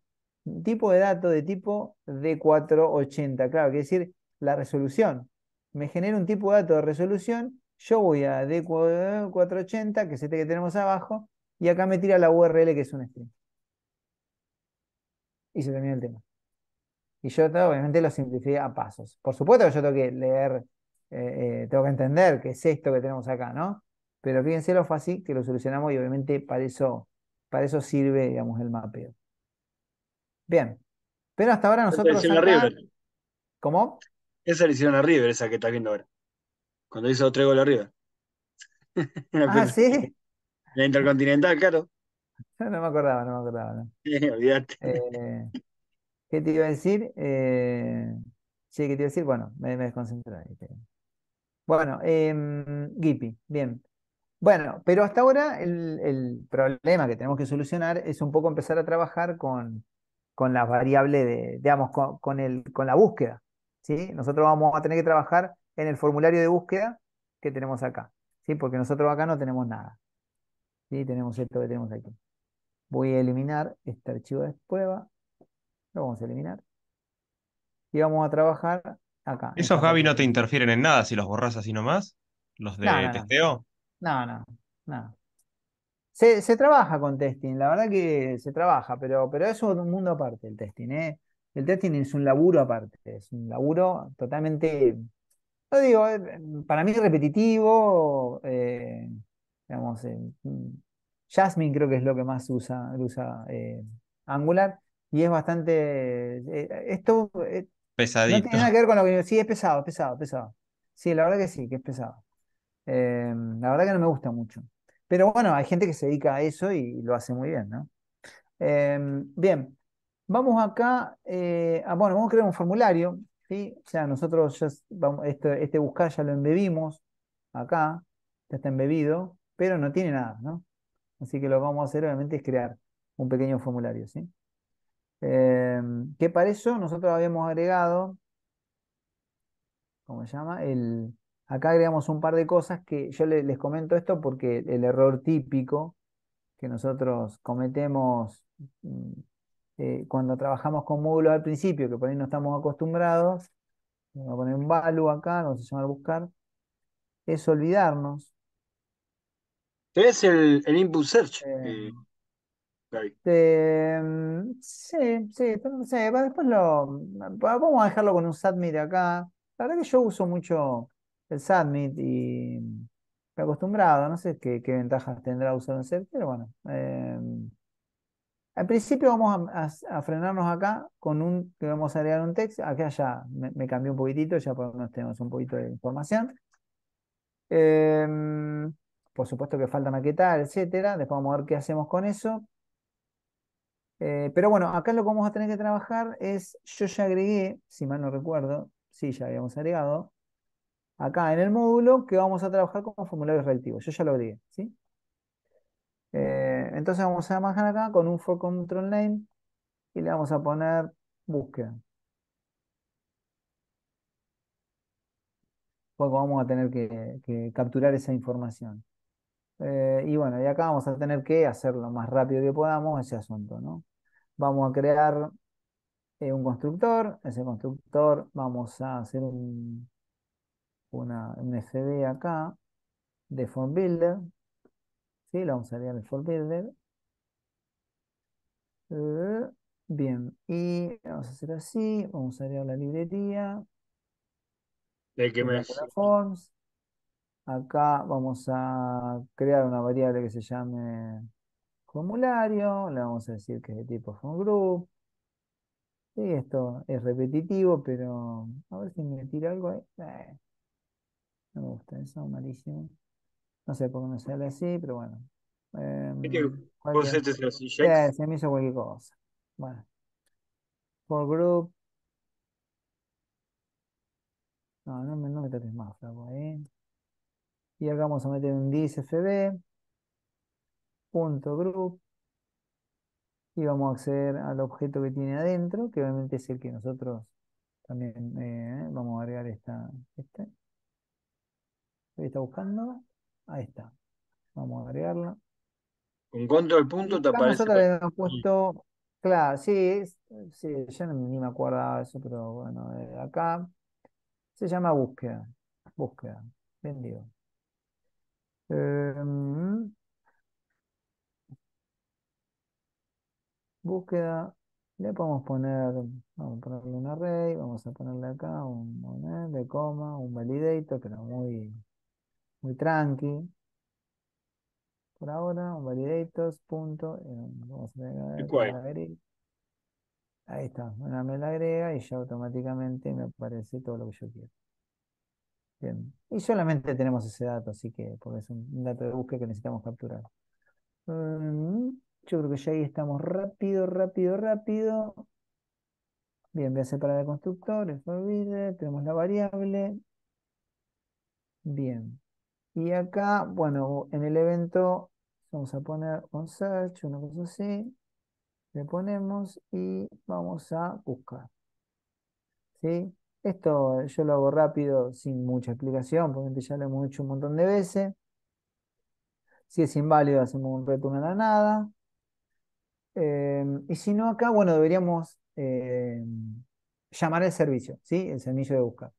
un tipo de dato de tipo D480. Claro, quiere decir la resolución. Me genera un tipo de dato de resolución. Yo voy a D480, que es este que tenemos abajo, y acá me tira la URL que es un string. Y se termina el tema. Y yo obviamente lo simplifié a pasos. Por supuesto que yo tengo que leer eh, eh, tengo que entender que es esto que tenemos acá, ¿no? Pero fíjense lo fácil que lo solucionamos y obviamente para eso, para eso sirve, digamos, el mapeo. Bien, pero hasta ahora nosotros... ¿Cómo? Esa le hicieron a River, esa que estás viendo ahora. Cuando hizo tres gol a River. ah, ¿sí? La Intercontinental, claro. <laughs> No, me acordaba, no me acordaba. No. <laughs> olvídate. Eh, ¿Qué te iba a decir? sí, ¿qué te iba a decir? Bueno, me, me desconcentré. Bueno, eh, bien. Bueno, pero hasta ahora el, problema que tenemos que solucionar es un poco empezar a trabajar con, las variables, de, digamos, con, con la búsqueda. ¿sí? Nosotros vamos a tener que trabajar en el formulario de búsqueda que tenemos acá, ¿sí? porque nosotros acá no tenemos nada. ¿sí? Tenemos esto que tenemos aquí. Voy a eliminar este archivo de prueba, lo vamos a eliminar. Y vamos a trabajar ¿Esos Gaby no te interfieren en nada si los borras así nomás? ¿Los de testeo? No, no, no. Se, trabaja con testing, la verdad que se trabaja, pero, pero es un mundo aparte el testing. ¿eh? El testing es un laburo aparte, es un laburo totalmente, lo digo, eh, para mí es repetitivo. Eh, Jasmine creo que es lo que más usa, usa Angular y es bastante, esto no tiene nada que ver con lo que... Sí, es pesado, pesado, pesado. Sí, la verdad que sí, que es pesado. Em, la verdad que no me gusta mucho. Pero bueno, hay gente que se dedica a eso y lo hace muy bien, ¿no? Em, bien, vamos acá, eh, ah, bueno, vamos a crear un formulario, ¿sí? O sea, nosotros ya, vamos, este, este buscar ya lo embebimos acá, ya está embebido, pero no tiene nada, ¿no? Así que lo que vamos a hacer obviamente es crear un pequeño formulario, ¿sí? Em, que para eso nosotros habíamos agregado, ¿cómo se llama? El, acá agregamos un par de cosas que yo les, comento esto porque el error típico que nosotros cometemos mm, eh, cuando trabajamos con módulos al principio, que por ahí no estamos acostumbrados, vamos a poner un value acá, no a buscar, es olvidarnos. Es el, el input search. Eh, eh, este, mm, sí, sí, pero no sé, después lo. Vamos a dejarlo con un submit acá. La verdad que yo uso mucho el submit y me acostumbrado, no sé qué, ventajas tendrá usar un set, pero bueno. Em, al principio vamos a, frenarnos acá con un, que vamos a agregar un texto. Acá ya me, me cambió un poquitito, ya por tenemos un poquito de información. Em, por supuesto que falta maquetar, etcétera. Después vamos a ver qué hacemos con eso. Eh, pero bueno, acá lo que vamos a tener que trabajar es, yo ya agregué, si mal no recuerdo, sí, ya habíamos agregado, acá en el módulo que vamos a trabajar con formularios relativos, Yo ya lo agregué, ¿sí? Eh, entonces vamos a manejar acá con un for control name y le vamos a poner búsqueda. Porque vamos a tener que capturar esa información. Eh, y bueno, y acá vamos a tener que hacer lo más rápido que podamos ese asunto, ¿no? Vamos a crear eh, un constructor, ese constructor vamos a hacer un, una, acá de FormBuilder. builder, ¿sí? Lo vamos a agregar el form eh, bien, y vamos a hacer así, vamos a agregar la librería. De que me... Forms. Acá vamos a crear una variable que se llame formulario. Le vamos a decir que es de tipo group. Y esto es repetitivo, pero a ver si me tira algo ahí. Eh, no me gusta eso, malísimo. No sé por qué me sale así, pero bueno. Eh, se me hizo cualquier cosa. Bueno. For group. No, no me, no más, flaco. Ahí. ¿eh? Y acá vamos a meter un disfb, punto y vamos a acceder al objeto que tiene adentro, que obviamente es el que nosotros también eh, vamos a agregar esta, este. está buscando? Ahí está. Vamos a agregarla. Con control punto te aparece. Nosotros le hemos puesto, claro, sí, yo ni me de eso, pero bueno, acá se llama búsqueda. Búsqueda. Vendido. Em, búsqueda. Le podemos poner, vamos a ponerle un array, vamos a ponerle acá un, eh, de coma, un validator, que muy, muy tranqui. Por ahora, un validators, punto. Eh, a agregar, Ahí está, me la agrega y ya automáticamente me aparece todo lo que yo quiero. Bien. Y solamente tenemos ese dato, así que, porque es un dato de búsqueda que necesitamos capturar. Mm, yo creo que ya ahí estamos rápido, rápido, rápido. Bien, voy a separar el constructor, tenemos la variable. Bien. Y acá, bueno, en el evento vamos a poner un search, una cosa así. Le ponemos y vamos a buscar. ¿Sí? Esto yo lo hago rápido, sin mucha explicación, porque ya lo hemos hecho un montón de veces. Si es inválido, hacemos un retorno a la nada. Em, y si no, acá, bueno, deberíamos eh, llamar el servicio, ¿sí? El semillo de buscar.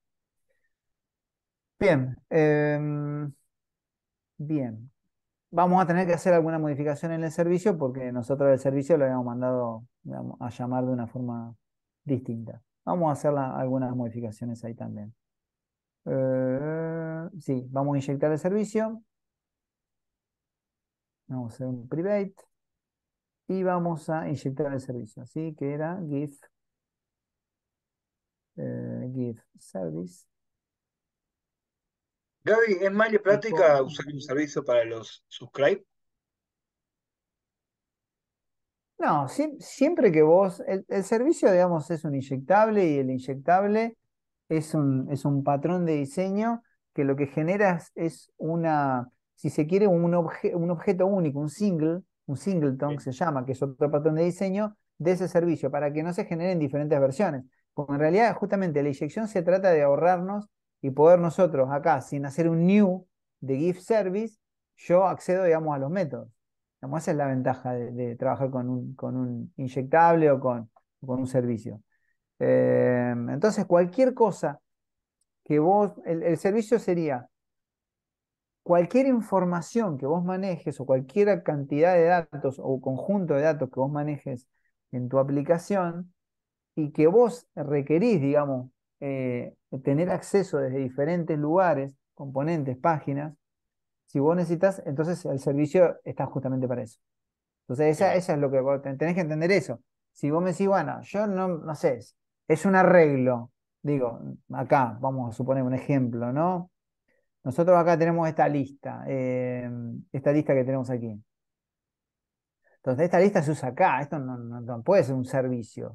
Bien. Em, bien. Vamos a tener que hacer alguna modificación en el servicio porque nosotros el servicio lo habíamos mandado a llamar de una forma distinta. Vamos a hacer algunas modificaciones ahí también. Eh, sí, vamos a inyectar el servicio. Vamos a hacer un private. Y vamos a inyectar el servicio. Así que era give. Eh, service. Gaby, ¿es más práctica usar un servicio para los subscribe? No, siempre que vos, el, servicio, digamos, es un inyectable y el inyectable es un, es un patrón de diseño que lo que genera es una, si se quiere, un, un objeto único, un single, un singleton se llama, que es otro patrón de diseño de ese servicio, para que no se generen diferentes versiones. Porque en realidad, justamente, la inyección se trata de ahorrarnos y poder nosotros acá, sin hacer un new de GIF service, yo accedo, digamos, a los métodos esa es la ventaja de, trabajar con un, inyectable o con, un servicio. Em, entonces, cualquier cosa que vos, el, servicio sería cualquier información que vos manejes o cualquier cantidad de datos o conjunto de datos que vos manejes en tu aplicación y que vos requerís, digamos, eh, tener acceso desde diferentes lugares, componentes, páginas, si vos necesitas, entonces el servicio está justamente para eso. Entonces, esa, es lo que tenés que entender eso. Si vos me decís, bueno, yo no, no sé, es un arreglo, digo, acá, vamos a suponer un ejemplo, ¿no? Nosotros acá tenemos esta lista, eh, esta lista que tenemos aquí. Entonces, esta lista se usa acá, esto no, puede ser un servicio.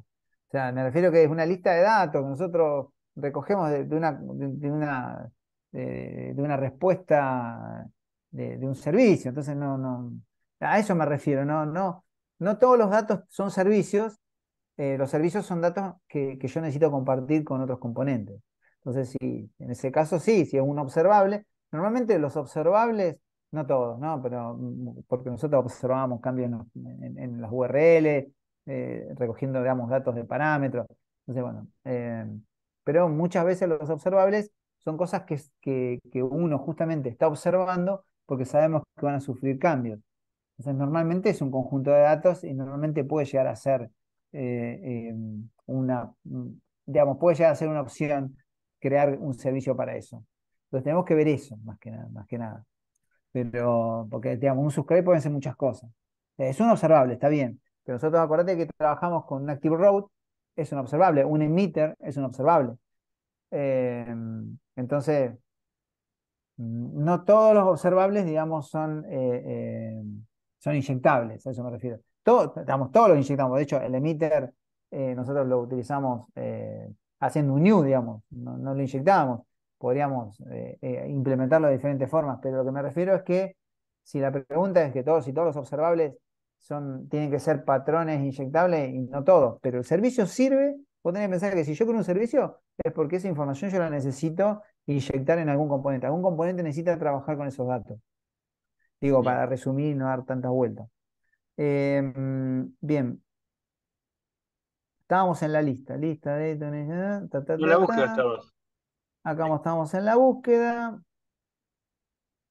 O sea, me refiero que es una lista de datos que nosotros recogemos de, una, una, eh, de, una respuesta de, un servicio. Entonces, no, no, a eso me refiero, no, no, no todos los datos son servicios, eh, los servicios son datos que, yo necesito compartir con otros componentes. Entonces, sí, en ese caso sí, si es un observable, normalmente los observables, no todos, Pero mm, porque nosotros observamos cambios en, las URL, eh, recogiendo, digamos, datos de parámetros. Entonces, bueno, eh, pero muchas veces los observables son cosas que, que, que, uno justamente está observando porque sabemos que van a sufrir cambios. Entonces, normalmente es un conjunto de datos y normalmente puede llegar a ser eh, em, una, mm, digamos, puede llegar a ser una opción crear un servicio para eso. Entonces tenemos que ver eso, más que nada, más que nada. Pero, porque, digamos, un subscribe puede ser muchas cosas. Eh, es un observable, está bien. Pero nosotros acuérdate que trabajamos con un Active Road, es un observable, un emitter es un observable. Em, entonces, Mm, no todos los observables, digamos, son, eh, eh, son inyectables, a eso me refiero. todos digamos, todos los inyectamos, de hecho, el emitter eh, nosotros lo utilizamos haciendo un new, digamos, no, lo inyectamos, podríamos implementarlo de diferentes formas, pero lo que me refiero es que si la pregunta es que todos, y todos los observables son, tienen que ser patrones inyectables, y no todos, pero el servicio sirve, vos tenés que pensar que si yo creo un servicio es porque esa información yo la necesito inyectar en algún componente. Algún componente necesita trabajar con esos datos. Digo, para resumir y no dar tantas vueltas. Em, bien. Estábamos en la lista. Lista de... en la búsqueda Acá estábamos en la búsqueda.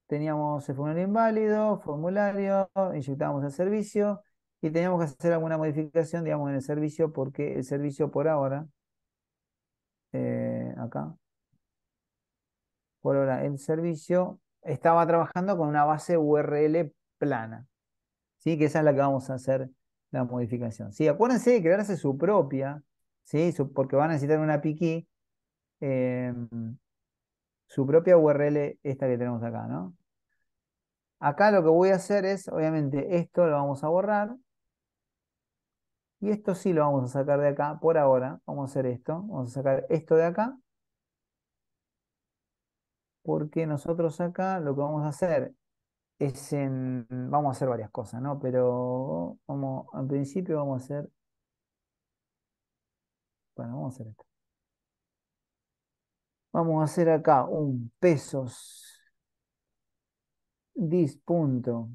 Teníamos el formulario inválido, formulario, inyectábamos el servicio y teníamos que hacer alguna modificación, digamos, en el servicio porque el servicio por ahora, eh, acá, por ahora, El servicio estaba trabajando con una base URL plana, ¿sí? que esa es la que vamos a hacer la modificación. ¿sí? Acuérdense de crearse su propia, ¿sí? porque van a necesitar una piquí, em, su propia URL, esta que tenemos acá. Acá lo que voy a hacer es, obviamente, esto lo vamos a borrar. Y esto sí lo vamos a sacar de acá por ahora. Vamos a hacer esto. Vamos a sacar esto de acá porque nosotros acá lo que vamos a hacer es en, vamos a hacer varias cosas, ¿no? Pero como en principio vamos a hacer, bueno, vamos a hacer esto. Vamos a hacer acá un pesos dis punto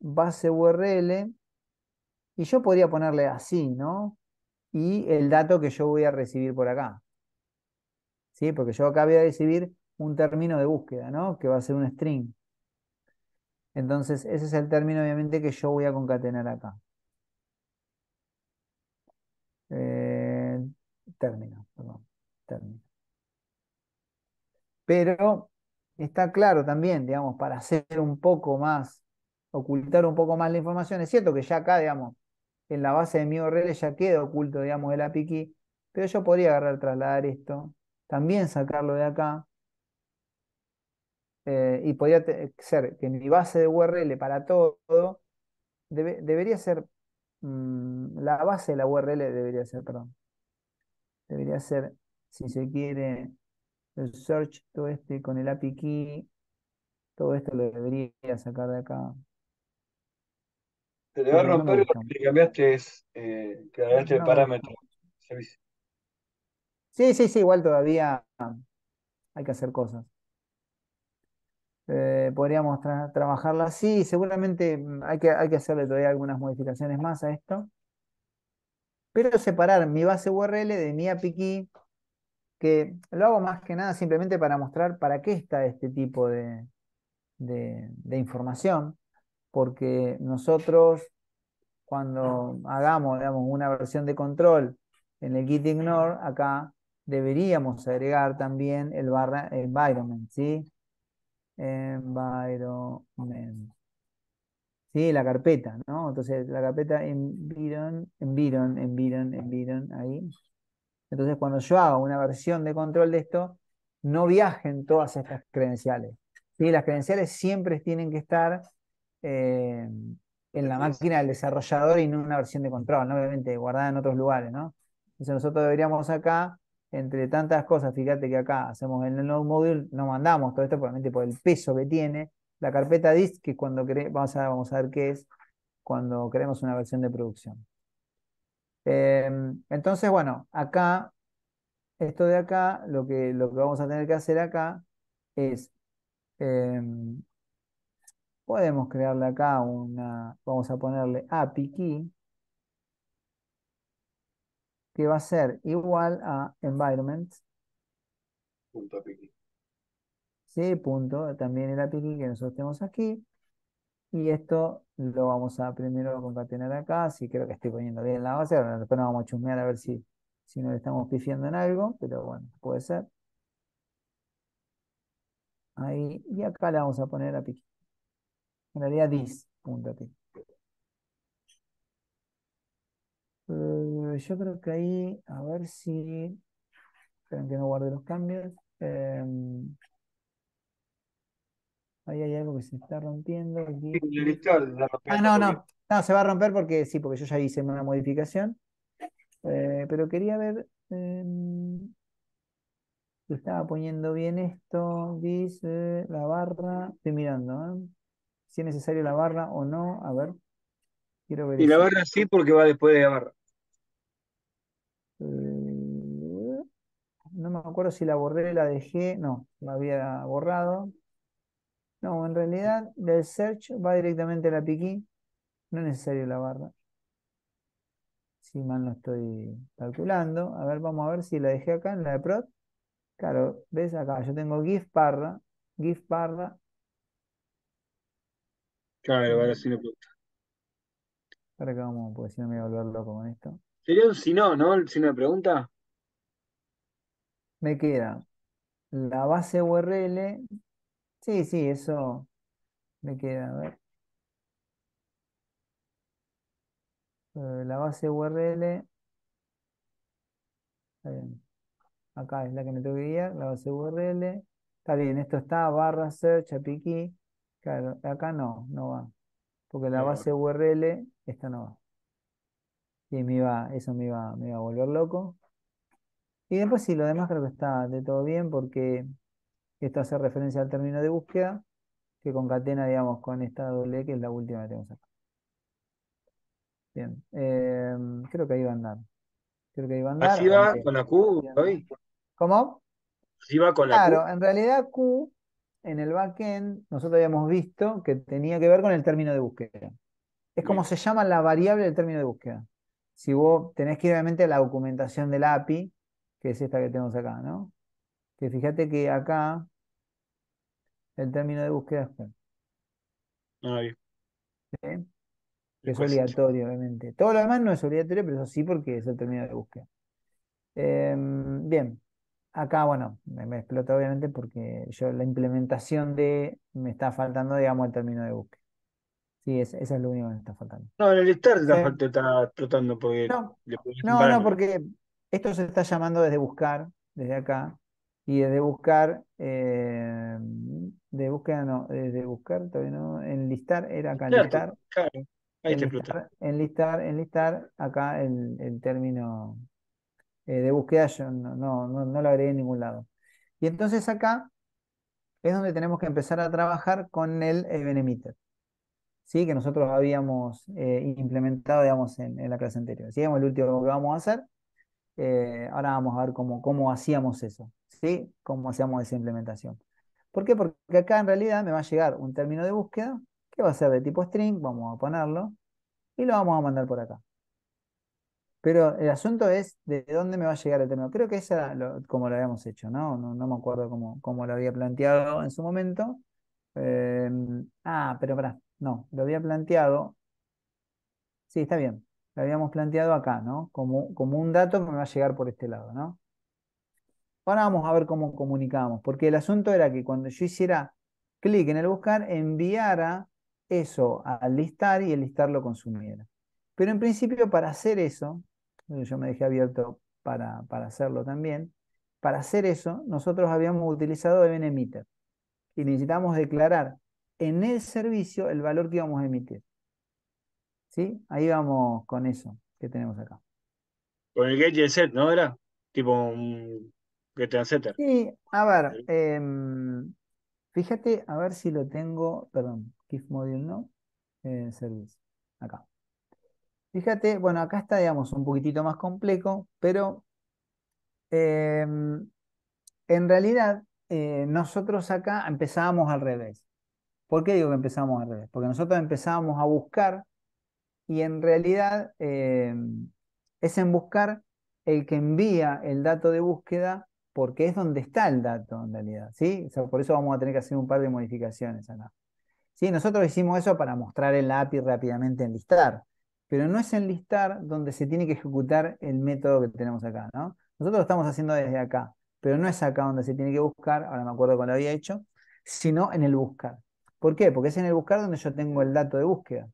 base URL y yo podría ponerle así, ¿no? Y el dato que yo voy a recibir por acá. ¿Sí? Porque yo acá voy a recibir un término de búsqueda, ¿no? Que va a ser un string. Entonces, ese es el término, obviamente, que yo voy a concatenar acá. Eh, término, perdón, Pero está claro también, digamos, para hacer un poco más, ocultar un poco más la información. Es cierto que ya acá, digamos, en la base de mi URL ya queda oculto, digamos, el API key, pero yo podría agarrar, trasladar esto, también sacarlo de acá eh, y podría ser que mi base de URL para todo debería ser, mm, la base de la URL debería ser, perdón, debería ser, si se quiere, el search, todo este con el API key, todo esto lo debería sacar de acá. Te le va a romper lo que cambiaste es eh, parámetro. Sí, sí, sí, igual todavía hay que hacer cosas. Eh, podríamos trabajarla así. Seguramente mm, hay que, hacerle todavía algunas modificaciones más a esto. Pero separar mi base URL de mi API que lo hago más que nada simplemente para mostrar para qué está este tipo de, información, porque nosotros cuando hagamos una versión de control en el Git Ignore acá deberíamos agregar también el barra environment, ¿sí? Environment. Sí, la carpeta, ¿no? Entonces, la carpeta environ, environ, environ, environ, ahí. Entonces, cuando yo hago una versión de control de esto, no viajen todas estas credenciales. ¿sí? Las credenciales siempre tienen que estar eh, en la máquina del desarrollador y no en una versión de control, obviamente guardada en otros lugares, ¿no? Entonces nosotros deberíamos acá entre tantas cosas, fíjate que acá hacemos el node module, no mandamos todo esto probablemente por el peso que tiene. La carpeta dist, que cuando vamos a, vamos a ver qué es cuando queremos una versión de producción. Em, entonces, bueno, acá, esto de acá, lo que, lo que vamos a tener que hacer acá es, em, podemos crearle acá una, vamos a ponerle API key, que va a ser igual a environment. Sí, punto. También el API que nosotros tenemos aquí. Y esto lo vamos a primero concatenar acá. Si sí, creo que estoy poniendo bien la base. Bueno, después nos vamos a chusmear a ver si, si nos estamos pifiando en algo. Pero bueno, puede ser. Ahí. Y acá le vamos a poner a En realidad, dis yo creo que ahí, a ver si, esperen que no guarde los cambios, em, ahí hay algo que se está rompiendo. ah, no, no, no, se va a romper porque sí, porque yo ya hice una modificación, eh, pero quería ver si em, estaba poniendo bien esto, dice la barra, estoy mirando, ¿eh? si es necesario la barra o no, a ver. Quiero ver y la barra sí porque va después de la barra. me acuerdo si la borré, la dejé, no, la había borrado. No, en realidad del search va directamente a la piqui no es necesario la barra. Si mal no estoy calculando, a ver, vamos a ver si la dejé acá en la de prod. Claro, ves acá, yo tengo GIF barra, GIF barra. Claro, ahora sí me pregunta Para acá vamos, porque si no me voy a volver loco con esto. Sería un si no, ¿no? Si no me pregunta me queda la base URL. Sí, sí, eso me queda. A ver. Eh, la base URL. Está bien. Acá es la que me tengo que guiar, la base URL. Está bien, esto está barra search API Claro, acá no, no va. Porque la base URL, esta no va. Y me va eso me va me iba a volver loco. Y después sí, lo demás creo que está de todo bien porque esto hace referencia al término de búsqueda que concatena, digamos, con esta doble e, que es la última que tenemos acá. Bien, em, creo que ahí va a andar. Creo que ahí va a andar. Así va con la Q ¿Cómo? Así va con la Q. Claro, en realidad Q en el backend nosotros habíamos visto que tenía que ver con el término de búsqueda. Es como se llama la variable del término de búsqueda. Si vos tenés que ir obviamente a la documentación del API, que es esta que tenemos acá, ¿no? Que fíjate que acá el término de búsqueda es e Es obligatorio, obviamente. Todo lo demás no es obligatorio, pero eso sí porque es el término de búsqueda. Em, bien, acá, bueno, me, explota obviamente porque yo la implementación de me está faltando, digamos, el término de búsqueda. Sí, es, es lo único que me está faltando. No, en el start te está explotando porque... no, no, porque esto se está llamando desde buscar, desde acá, y desde buscar, eh, de búsqueda no, desde buscar, todavía no, enlistar era acá, claro, enlistar. enlistar, acá el, término eh, de búsqueda yo no, no, no, lo agregué en ningún lado. Y entonces acá es donde tenemos que empezar a trabajar con el event emitter, ¿sí? que nosotros habíamos eh, implementado digamos, en, la clase anterior. ¿sí? el último que vamos a hacer eh, ahora vamos a ver cómo, cómo hacíamos eso, ¿sí? Cómo hacíamos esa implementación. ¿Por qué? Porque acá en realidad me va a llegar un término de búsqueda que va a ser de tipo string, vamos a ponerlo, y lo vamos a mandar por acá. Pero el asunto es de dónde me va a llegar el término. Creo que esa como lo habíamos hecho, ¿no? No, me acuerdo cómo, lo había planteado en su momento. Eh, ah, pero pará, no, lo había planteado. Sí, está bien lo habíamos planteado acá, ¿no? Como, como un dato que me va a llegar por este lado, ¿no? Ahora vamos a ver cómo comunicamos, porque el asunto era que cuando yo hiciera clic en el buscar, enviara eso al listar y el listar lo consumiera. Pero en principio para hacer eso, yo me dejé abierto para, hacerlo también, para hacer eso nosotros habíamos utilizado event emitter y necesitamos declarar en el servicio el valor que íbamos a emitir. ¿Sí? Ahí vamos con eso que tenemos acá. Con el get set, ¿no era? Tipo un get Sí, a ver, em, fíjate, a ver si lo tengo, perdón, GIF module no, eh, service, acá. Fíjate, bueno, acá está, digamos, un poquitito más complejo, pero em, en realidad eh, nosotros acá empezábamos al revés. ¿Por qué digo que empezamos al revés? Porque nosotros empezábamos a buscar y en realidad eh, es en buscar el que envía el dato de búsqueda porque es donde está el dato en realidad, ¿sí? por eso vamos a tener que hacer un par de modificaciones acá. Nosotros hicimos eso para mostrar el API rápidamente en listar, pero no es en listar donde se tiene que ejecutar el método que tenemos acá, Nosotros lo estamos haciendo desde acá, pero no es acá donde se tiene que buscar, ahora me acuerdo cuando lo había hecho, sino en el buscar. ¿Por qué? Porque es en el buscar donde yo tengo el dato de búsqueda.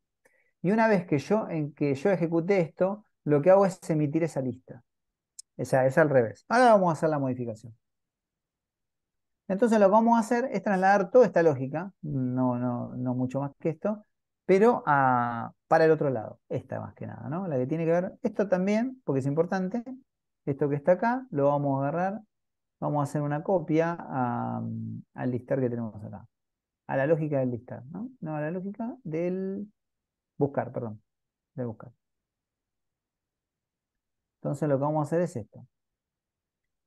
Y una vez que yo, en que yo ejecute esto, lo que hago es emitir esa lista. Esa es al revés. Ahora vamos a hacer la modificación. Entonces lo que vamos a hacer es trasladar toda esta lógica, no, no, mucho más que esto, pero para el otro lado, esta más que nada, ¿no? La que tiene que ver, esto también, porque es importante, esto que está acá, lo vamos a agarrar, vamos a hacer una copia al listar que tenemos acá, a la lógica del listar, ¿no? No, a la lógica del Buscar, perdón. De buscar. Entonces lo que vamos a hacer es esto.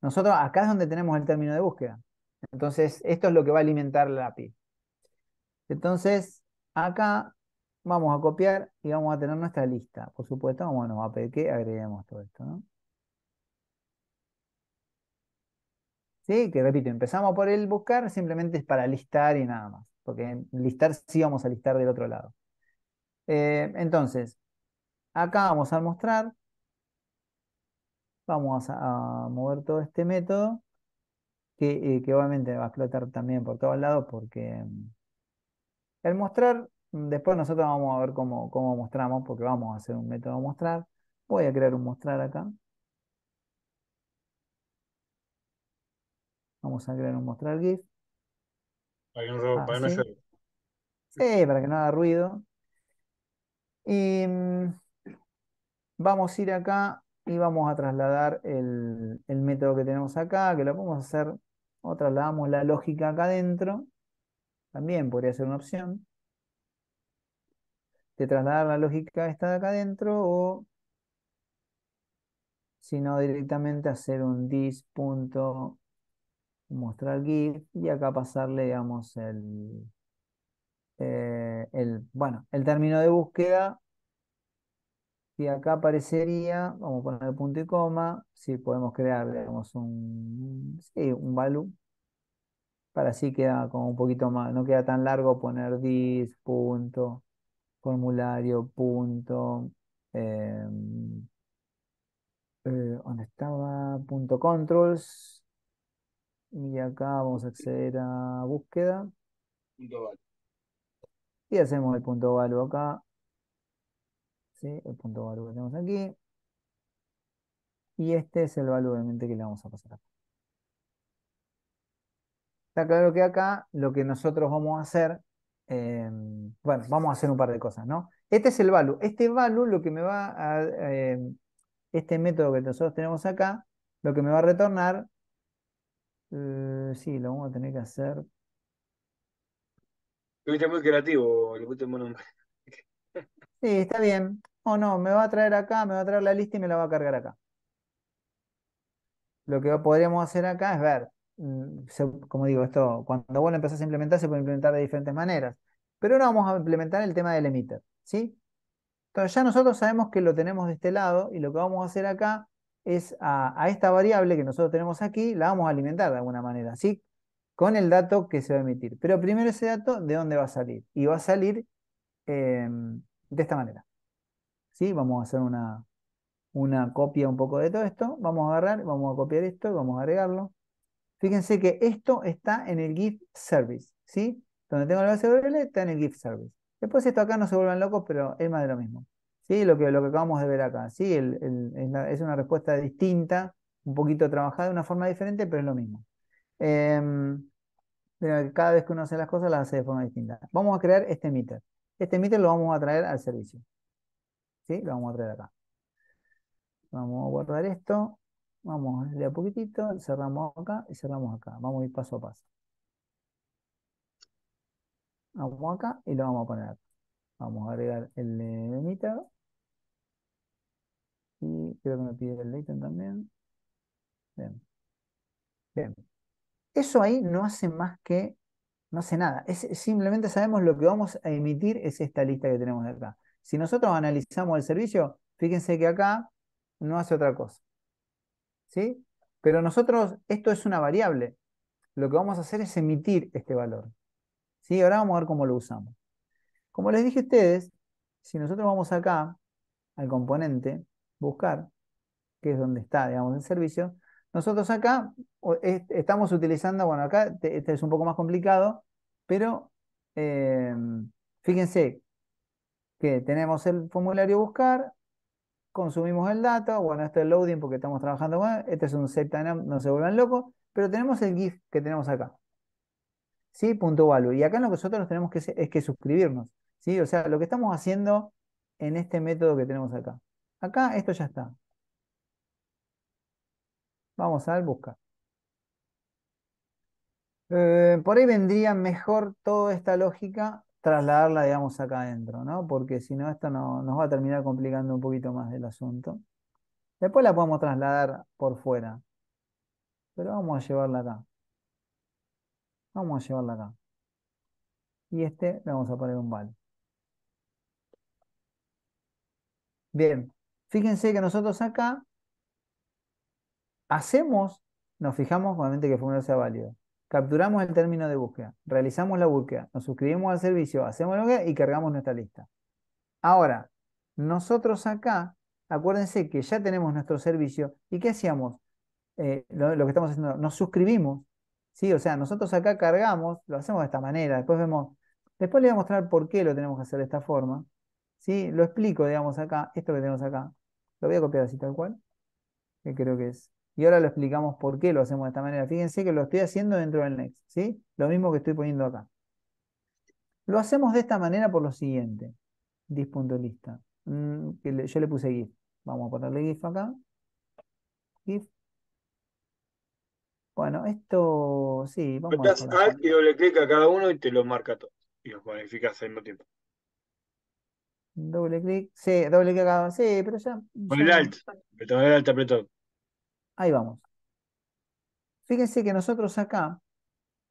Nosotros acá es donde tenemos el término de búsqueda. Entonces esto es lo que va a alimentar la API. Entonces acá vamos a copiar y vamos a tener nuestra lista. Por supuesto, vamos a pedir que agreguemos todo esto. ¿no? ¿Sí? Que repito, empezamos por el buscar, simplemente es para listar y nada más. Porque listar sí vamos a listar del otro lado. Eh, entonces, acá vamos a mostrar. Vamos a, mover todo este método. Eh, que, obviamente va a explotar también por todos lados porque mm, el mostrar, mm, después nosotros vamos a ver cómo, mostramos, porque vamos a hacer un método mostrar. Voy a crear un mostrar acá. Vamos a crear un mostrar GIF. Para que no, ah, sí, eh, para que no haga ruido. Y em, vamos a ir acá y vamos a trasladar el, método que tenemos acá, que lo podemos hacer, o trasladamos la lógica acá adentro, también podría ser una opción, de trasladar la lógica esta de acá adentro, o si no, directamente hacer un dis mostrar y acá pasarle, digamos, el, eh, el, bueno, el término de búsqueda, y acá aparecería, vamos a poner punto y coma, si podemos crear, un, un value, para así queda como un poquito más, no queda tan largo poner dis punto, formulario, punto, em, eh, ¿dónde estaba? Punto controls, y acá vamos a acceder a búsqueda. Y hacemos el punto value acá. El punto value que tenemos aquí. Y este es el value obviamente que le vamos a pasar acá. Está claro que acá lo que nosotros vamos a hacer, em, bueno, vamos a hacer un par de cosas, ¿no? Este es el value. Este value lo que me va a, em, este método que nosotros tenemos acá, lo que me va a retornar, eh, sí, lo vamos a tener que hacer muy creativo, le puse el Sí, está bien. O no, me va a traer acá, me va a traer la lista y me la va a cargar acá. Lo que podríamos hacer acá es ver, mm, como digo, esto, cuando vos lo empezás a implementar, se puede implementar de diferentes maneras. Pero ahora vamos a implementar el tema del emitter, ¿sí? Entonces ya nosotros sabemos que lo tenemos de este lado y lo que vamos a hacer acá es a, a esta variable que nosotros tenemos aquí, la vamos a alimentar de alguna manera, ¿sí? con el dato que se va a emitir. Pero primero ese dato, ¿de dónde va a salir? Y va a salir em, de esta manera. ¿Sí? Vamos a hacer una, copia un poco de todo esto. Vamos a agarrar, vamos a copiar esto, vamos a agregarlo. Fíjense que esto está en el GIF Service, ¿sí? Donde tengo la base URL está en el GIF Service. Después esto acá no se vuelvan locos, pero es más de lo mismo. ¿Sí? Lo que, lo que acabamos de ver acá, ¿sí? es una respuesta distinta, un poquito trabajada de una forma diferente, pero es lo mismo. Em, cada vez que uno hace las cosas, las hace de forma distinta. Vamos a crear este meter. Este meter lo vamos a traer al servicio. si, Lo vamos a traer acá. Vamos a guardar esto. Vamos de a poquitito. Cerramos acá y cerramos acá. Vamos a ir paso a paso. Vamos acá y lo vamos a poner Vamos a agregar el emitter. Y creo que me pide el item también. Bien. Bien. Eso ahí no hace más que, no hace nada. Es, simplemente sabemos lo que vamos a emitir es esta lista que tenemos de acá. Si nosotros analizamos el servicio, fíjense que acá no hace otra cosa. ¿Sí? Pero nosotros, esto es una variable. Lo que vamos a hacer es emitir este valor. ¿Sí? Ahora vamos a ver cómo lo usamos. Como les dije a ustedes, si nosotros vamos acá al componente, buscar, que es donde está, digamos, el servicio, nosotros acá estamos utilizando, bueno, acá este es un poco más complicado, pero em, fíjense que tenemos el formulario buscar, consumimos el dato, bueno, esto es loading porque estamos trabajando con este es un set no se vuelvan locos, pero tenemos el GIF que tenemos acá. ¿Sí? Punto value. Y acá lo que nosotros tenemos que es que suscribirnos. ¿Sí? O sea, lo que estamos haciendo en este método que tenemos acá. Acá esto ya está. Vamos a busca. Eh, por ahí vendría mejor toda esta lógica trasladarla, digamos, acá adentro, ¿no? Porque si no, esto nos va a terminar complicando un poquito más el asunto. Después la podemos trasladar por fuera. Pero vamos a llevarla acá. Vamos a llevarla acá. Y este le vamos a poner un val. Bien. Fíjense que nosotros acá hacemos, nos fijamos obviamente que el formulario sea válido. Capturamos el término de búsqueda, realizamos la búsqueda, nos suscribimos al servicio, hacemos lo que y cargamos nuestra lista. Ahora, nosotros acá, acuérdense que ya tenemos nuestro servicio y ¿qué hacíamos? Eh, lo, que estamos haciendo, nos suscribimos, ¿sí? O sea, nosotros acá cargamos, lo hacemos de esta manera, después vemos, después le voy a mostrar por qué lo tenemos que hacer de esta forma, ¿sí? Lo explico, digamos, acá, esto que tenemos acá, lo voy a copiar así tal cual, que creo que es y ahora lo explicamos por qué lo hacemos de esta manera. Fíjense que lo estoy haciendo dentro del next, ¿sí? Lo mismo que estoy poniendo acá. Lo hacemos de esta manera por lo siguiente. Dis.lista. Mm, yo le puse GIF. Vamos a ponerle GIF acá. GIF. Bueno, esto sí, vamos Estás Alt y doble clic a cada uno y te lo marca todo. Y los modificas al mismo tiempo. Doble clic, sí, doble clic a cada Sí, pero ya. Con el Alt. Apretó el Alt, apretó. Ahí vamos. Fíjense que nosotros acá,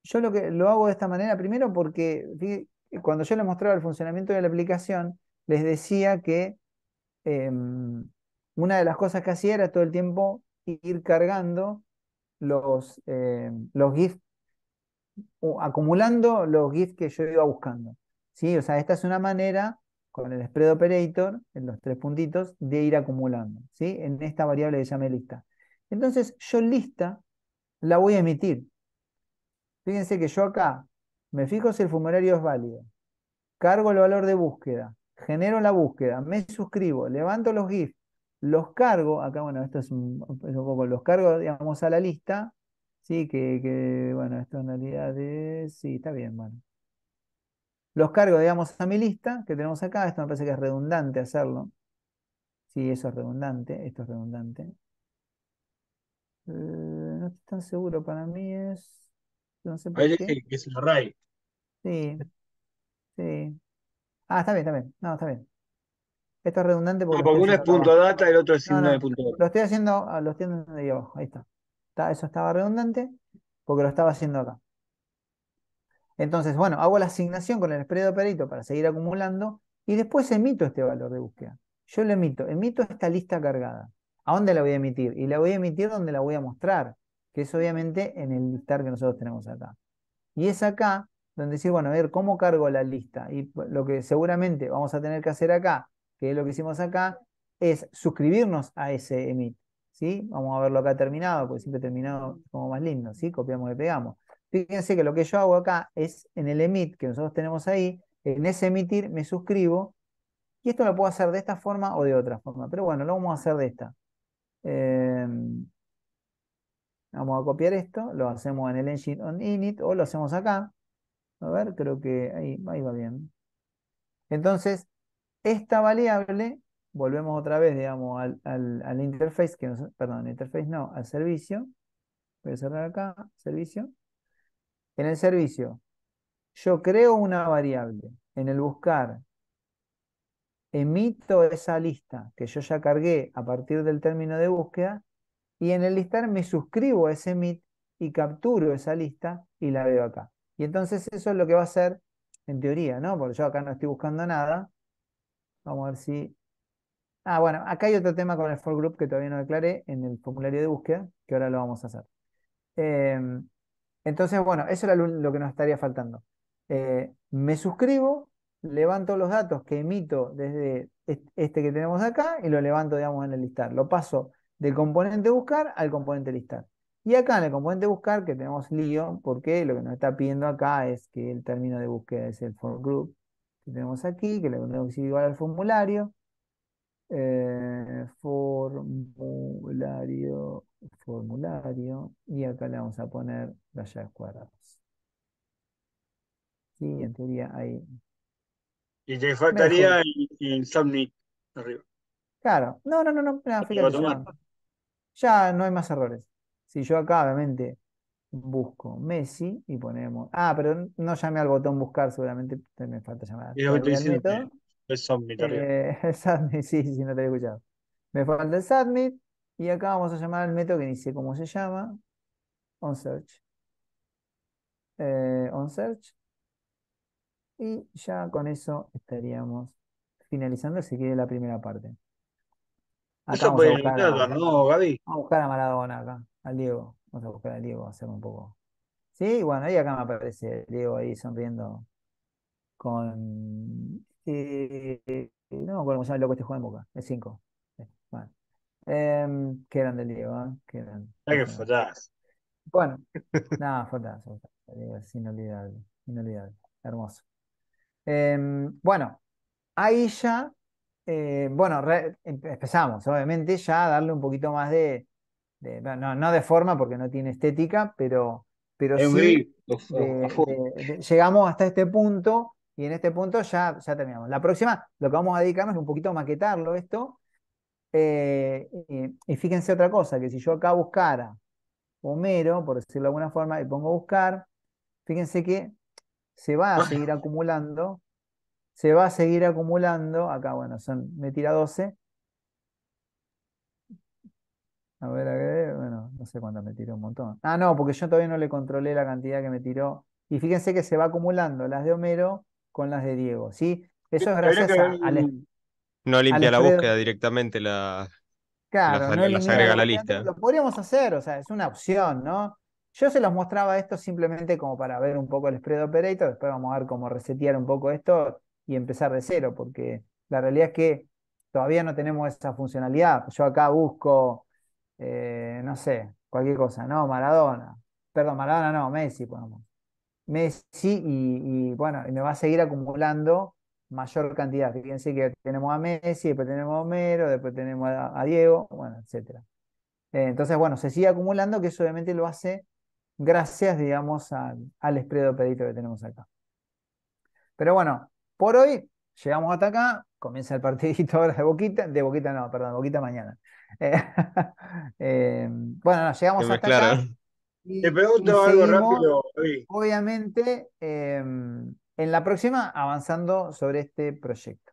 yo lo, que, lo hago de esta manera primero porque cuando yo les mostraba el funcionamiento de la aplicación, les decía que em, una de las cosas que hacía era todo el tiempo ir cargando los, em, GIFs, acumulando los GIFs que yo iba buscando. ¿sí? O sea, esta es una manera con el spread operator, en los tres puntitos, de ir acumulando, ¿sí? En esta variable que llamé lista. Entonces yo lista la voy a emitir. Fíjense que yo acá me fijo si el formulario es válido, cargo el valor de búsqueda, genero la búsqueda, me suscribo, levanto los GIFs, los cargo, acá bueno, esto es un, poco, los cargo, digamos, a la lista, sí, que, que bueno, esto en realidad es, sí, está bien, bueno. Los cargo, digamos, a mi lista que tenemos acá, esto me parece que es redundante hacerlo. Sí, eso es redundante, esto es redundante. Eh, no estoy tan seguro, para mí es. No sé por qué. que es el array. Sí, sí. Ah, está bien, está bien. No, está bien. Esto es redundante porque. uno es punto data y el otro es Lo estoy haciendo, ah, lo estoy haciendo Ahí está. está. Eso estaba redundante porque lo estaba haciendo acá. Entonces, bueno, hago la asignación con el spread operator para seguir acumulando y después emito este valor de búsqueda. Yo lo emito, emito esta lista cargada. ¿A dónde la voy a emitir? Y la voy a emitir donde la voy a mostrar, que es obviamente en el listar que nosotros tenemos acá. Y es acá donde decir, bueno, a ver, ¿cómo cargo la lista? Y lo que seguramente vamos a tener que hacer acá, que es lo que hicimos acá, es suscribirnos a ese emit. ¿sí? Vamos a verlo acá terminado, porque siempre terminado como más lindo, ¿sí? copiamos y pegamos. Fíjense que lo que yo hago acá es en el emit que nosotros tenemos ahí, en ese emitir me suscribo, y esto lo puedo hacer de esta forma o de otra forma, pero bueno, lo vamos a hacer de esta. Em, vamos a copiar esto, lo hacemos en el engine on init o lo hacemos acá. A ver, creo que ahí, va bien. Entonces, esta variable, volvemos otra vez, digamos, al, al, interface, que perdón, interface no, al servicio. Voy a cerrar acá, servicio. En el servicio, yo creo una variable. En el buscar emito esa lista que yo ya cargué a partir del término de búsqueda y en el listar me suscribo a ese emit y capturo esa lista y la veo acá. Y entonces eso es lo que va a hacer, en teoría, ¿no? Porque yo acá no estoy buscando nada. Vamos a ver si... Ah, bueno, acá hay otro tema con el for group que todavía no declaré en el formulario de búsqueda, que ahora lo vamos a hacer. Em, entonces, bueno, eso era lo que nos estaría faltando. Eh, me suscribo levanto los datos que emito desde este que tenemos acá y lo levanto, digamos, en el listar. Lo paso del componente buscar al componente listar. Y acá en el componente buscar, que tenemos lío, porque lo que nos está pidiendo acá es que el término de búsqueda es el for group que tenemos aquí, que le tenemos igual al formulario. Eh, formulario, formulario, y acá le vamos a poner las llaves cuadradas. Sí, en teoría ahí y te faltaría el, submit arriba. Claro, no, no, no, no, fíjate, ya, no hay más errores. Si yo acá obviamente busco Messi y ponemos. Ah, pero no llamé al botón buscar, seguramente me falta llamar. Y lo es Submit arriba. submit, sí, sí, no te había escuchado. Me falta el Submit y acá vamos a llamar al método que ni cómo se llama. On search. Eh, on search. Y ya con eso estaríamos finalizando, si quiere, la primera parte. Acá eso vamos a buscar ¿no, Gaby? Vamos a buscar a Maradona acá, al Diego. Vamos a buscar al Diego, a hacer un poco. Sí, bueno, ahí acá me aparece Diego ahí sonriendo con. Eh, no me se llama el loco este juego en Boca, el 5. Bueno. qué eran del Diego, Qué grande. ¿eh? Bueno, nada, <laughs> no, El Diego es inolvidable, inolvidable, hermoso. Em, bueno, ahí ya, eh, bueno, empezamos, obviamente, ya a darle un poquito más de, no, de forma porque no tiene estética, pero, pero llegamos hasta este punto y en este punto ya, ya terminamos. La próxima, lo que vamos a dedicarnos es un poquito a maquetarlo esto. Eh, y, y fíjense otra cosa, que si yo acá buscara Homero, por decirlo de alguna forma, y pongo buscar, fíjense que se va a ah. seguir acumulando, se va a seguir acumulando, acá bueno, son, me tira 12. A ver, a ver, bueno, no sé cuánto me tiró un montón. Ah, no, porque yo todavía no le controlé la cantidad que me tiró. Y fíjense que se va acumulando las de Homero con las de Diego, ¿sí? Eso es gracias a, No limpia la, búsqueda directamente la... las, no las agrega la lista. Lo podríamos hacer, o sea, es una opción, ¿no? Yo se los mostraba esto simplemente como para ver un poco el spread operator, después vamos a ver cómo resetear un poco esto y empezar de cero, porque la realidad es que todavía no tenemos esa funcionalidad. Yo acá busco, eh, no sé, cualquier cosa, ¿no? Maradona, perdón, Maradona no, Messi, ponemos. Messi y, bueno, y me va a seguir acumulando mayor cantidad. Fíjense que tenemos a Messi, después tenemos a Homero, después tenemos a, Diego, bueno, etc. Eh, entonces, bueno, se sigue acumulando, que eso obviamente lo hace gracias, digamos, al, al pedido pedito que tenemos acá. Pero bueno, por hoy llegamos hasta acá. Comienza el partidito <laughs> ahora de Boquita. De Boquita no, perdón, Boquita mañana. <laughs> Eh, eh, bueno, llegamos hasta acá. Te pregunto algo rápido. Obviamente, eh, en la próxima avanzando sobre este proyecto.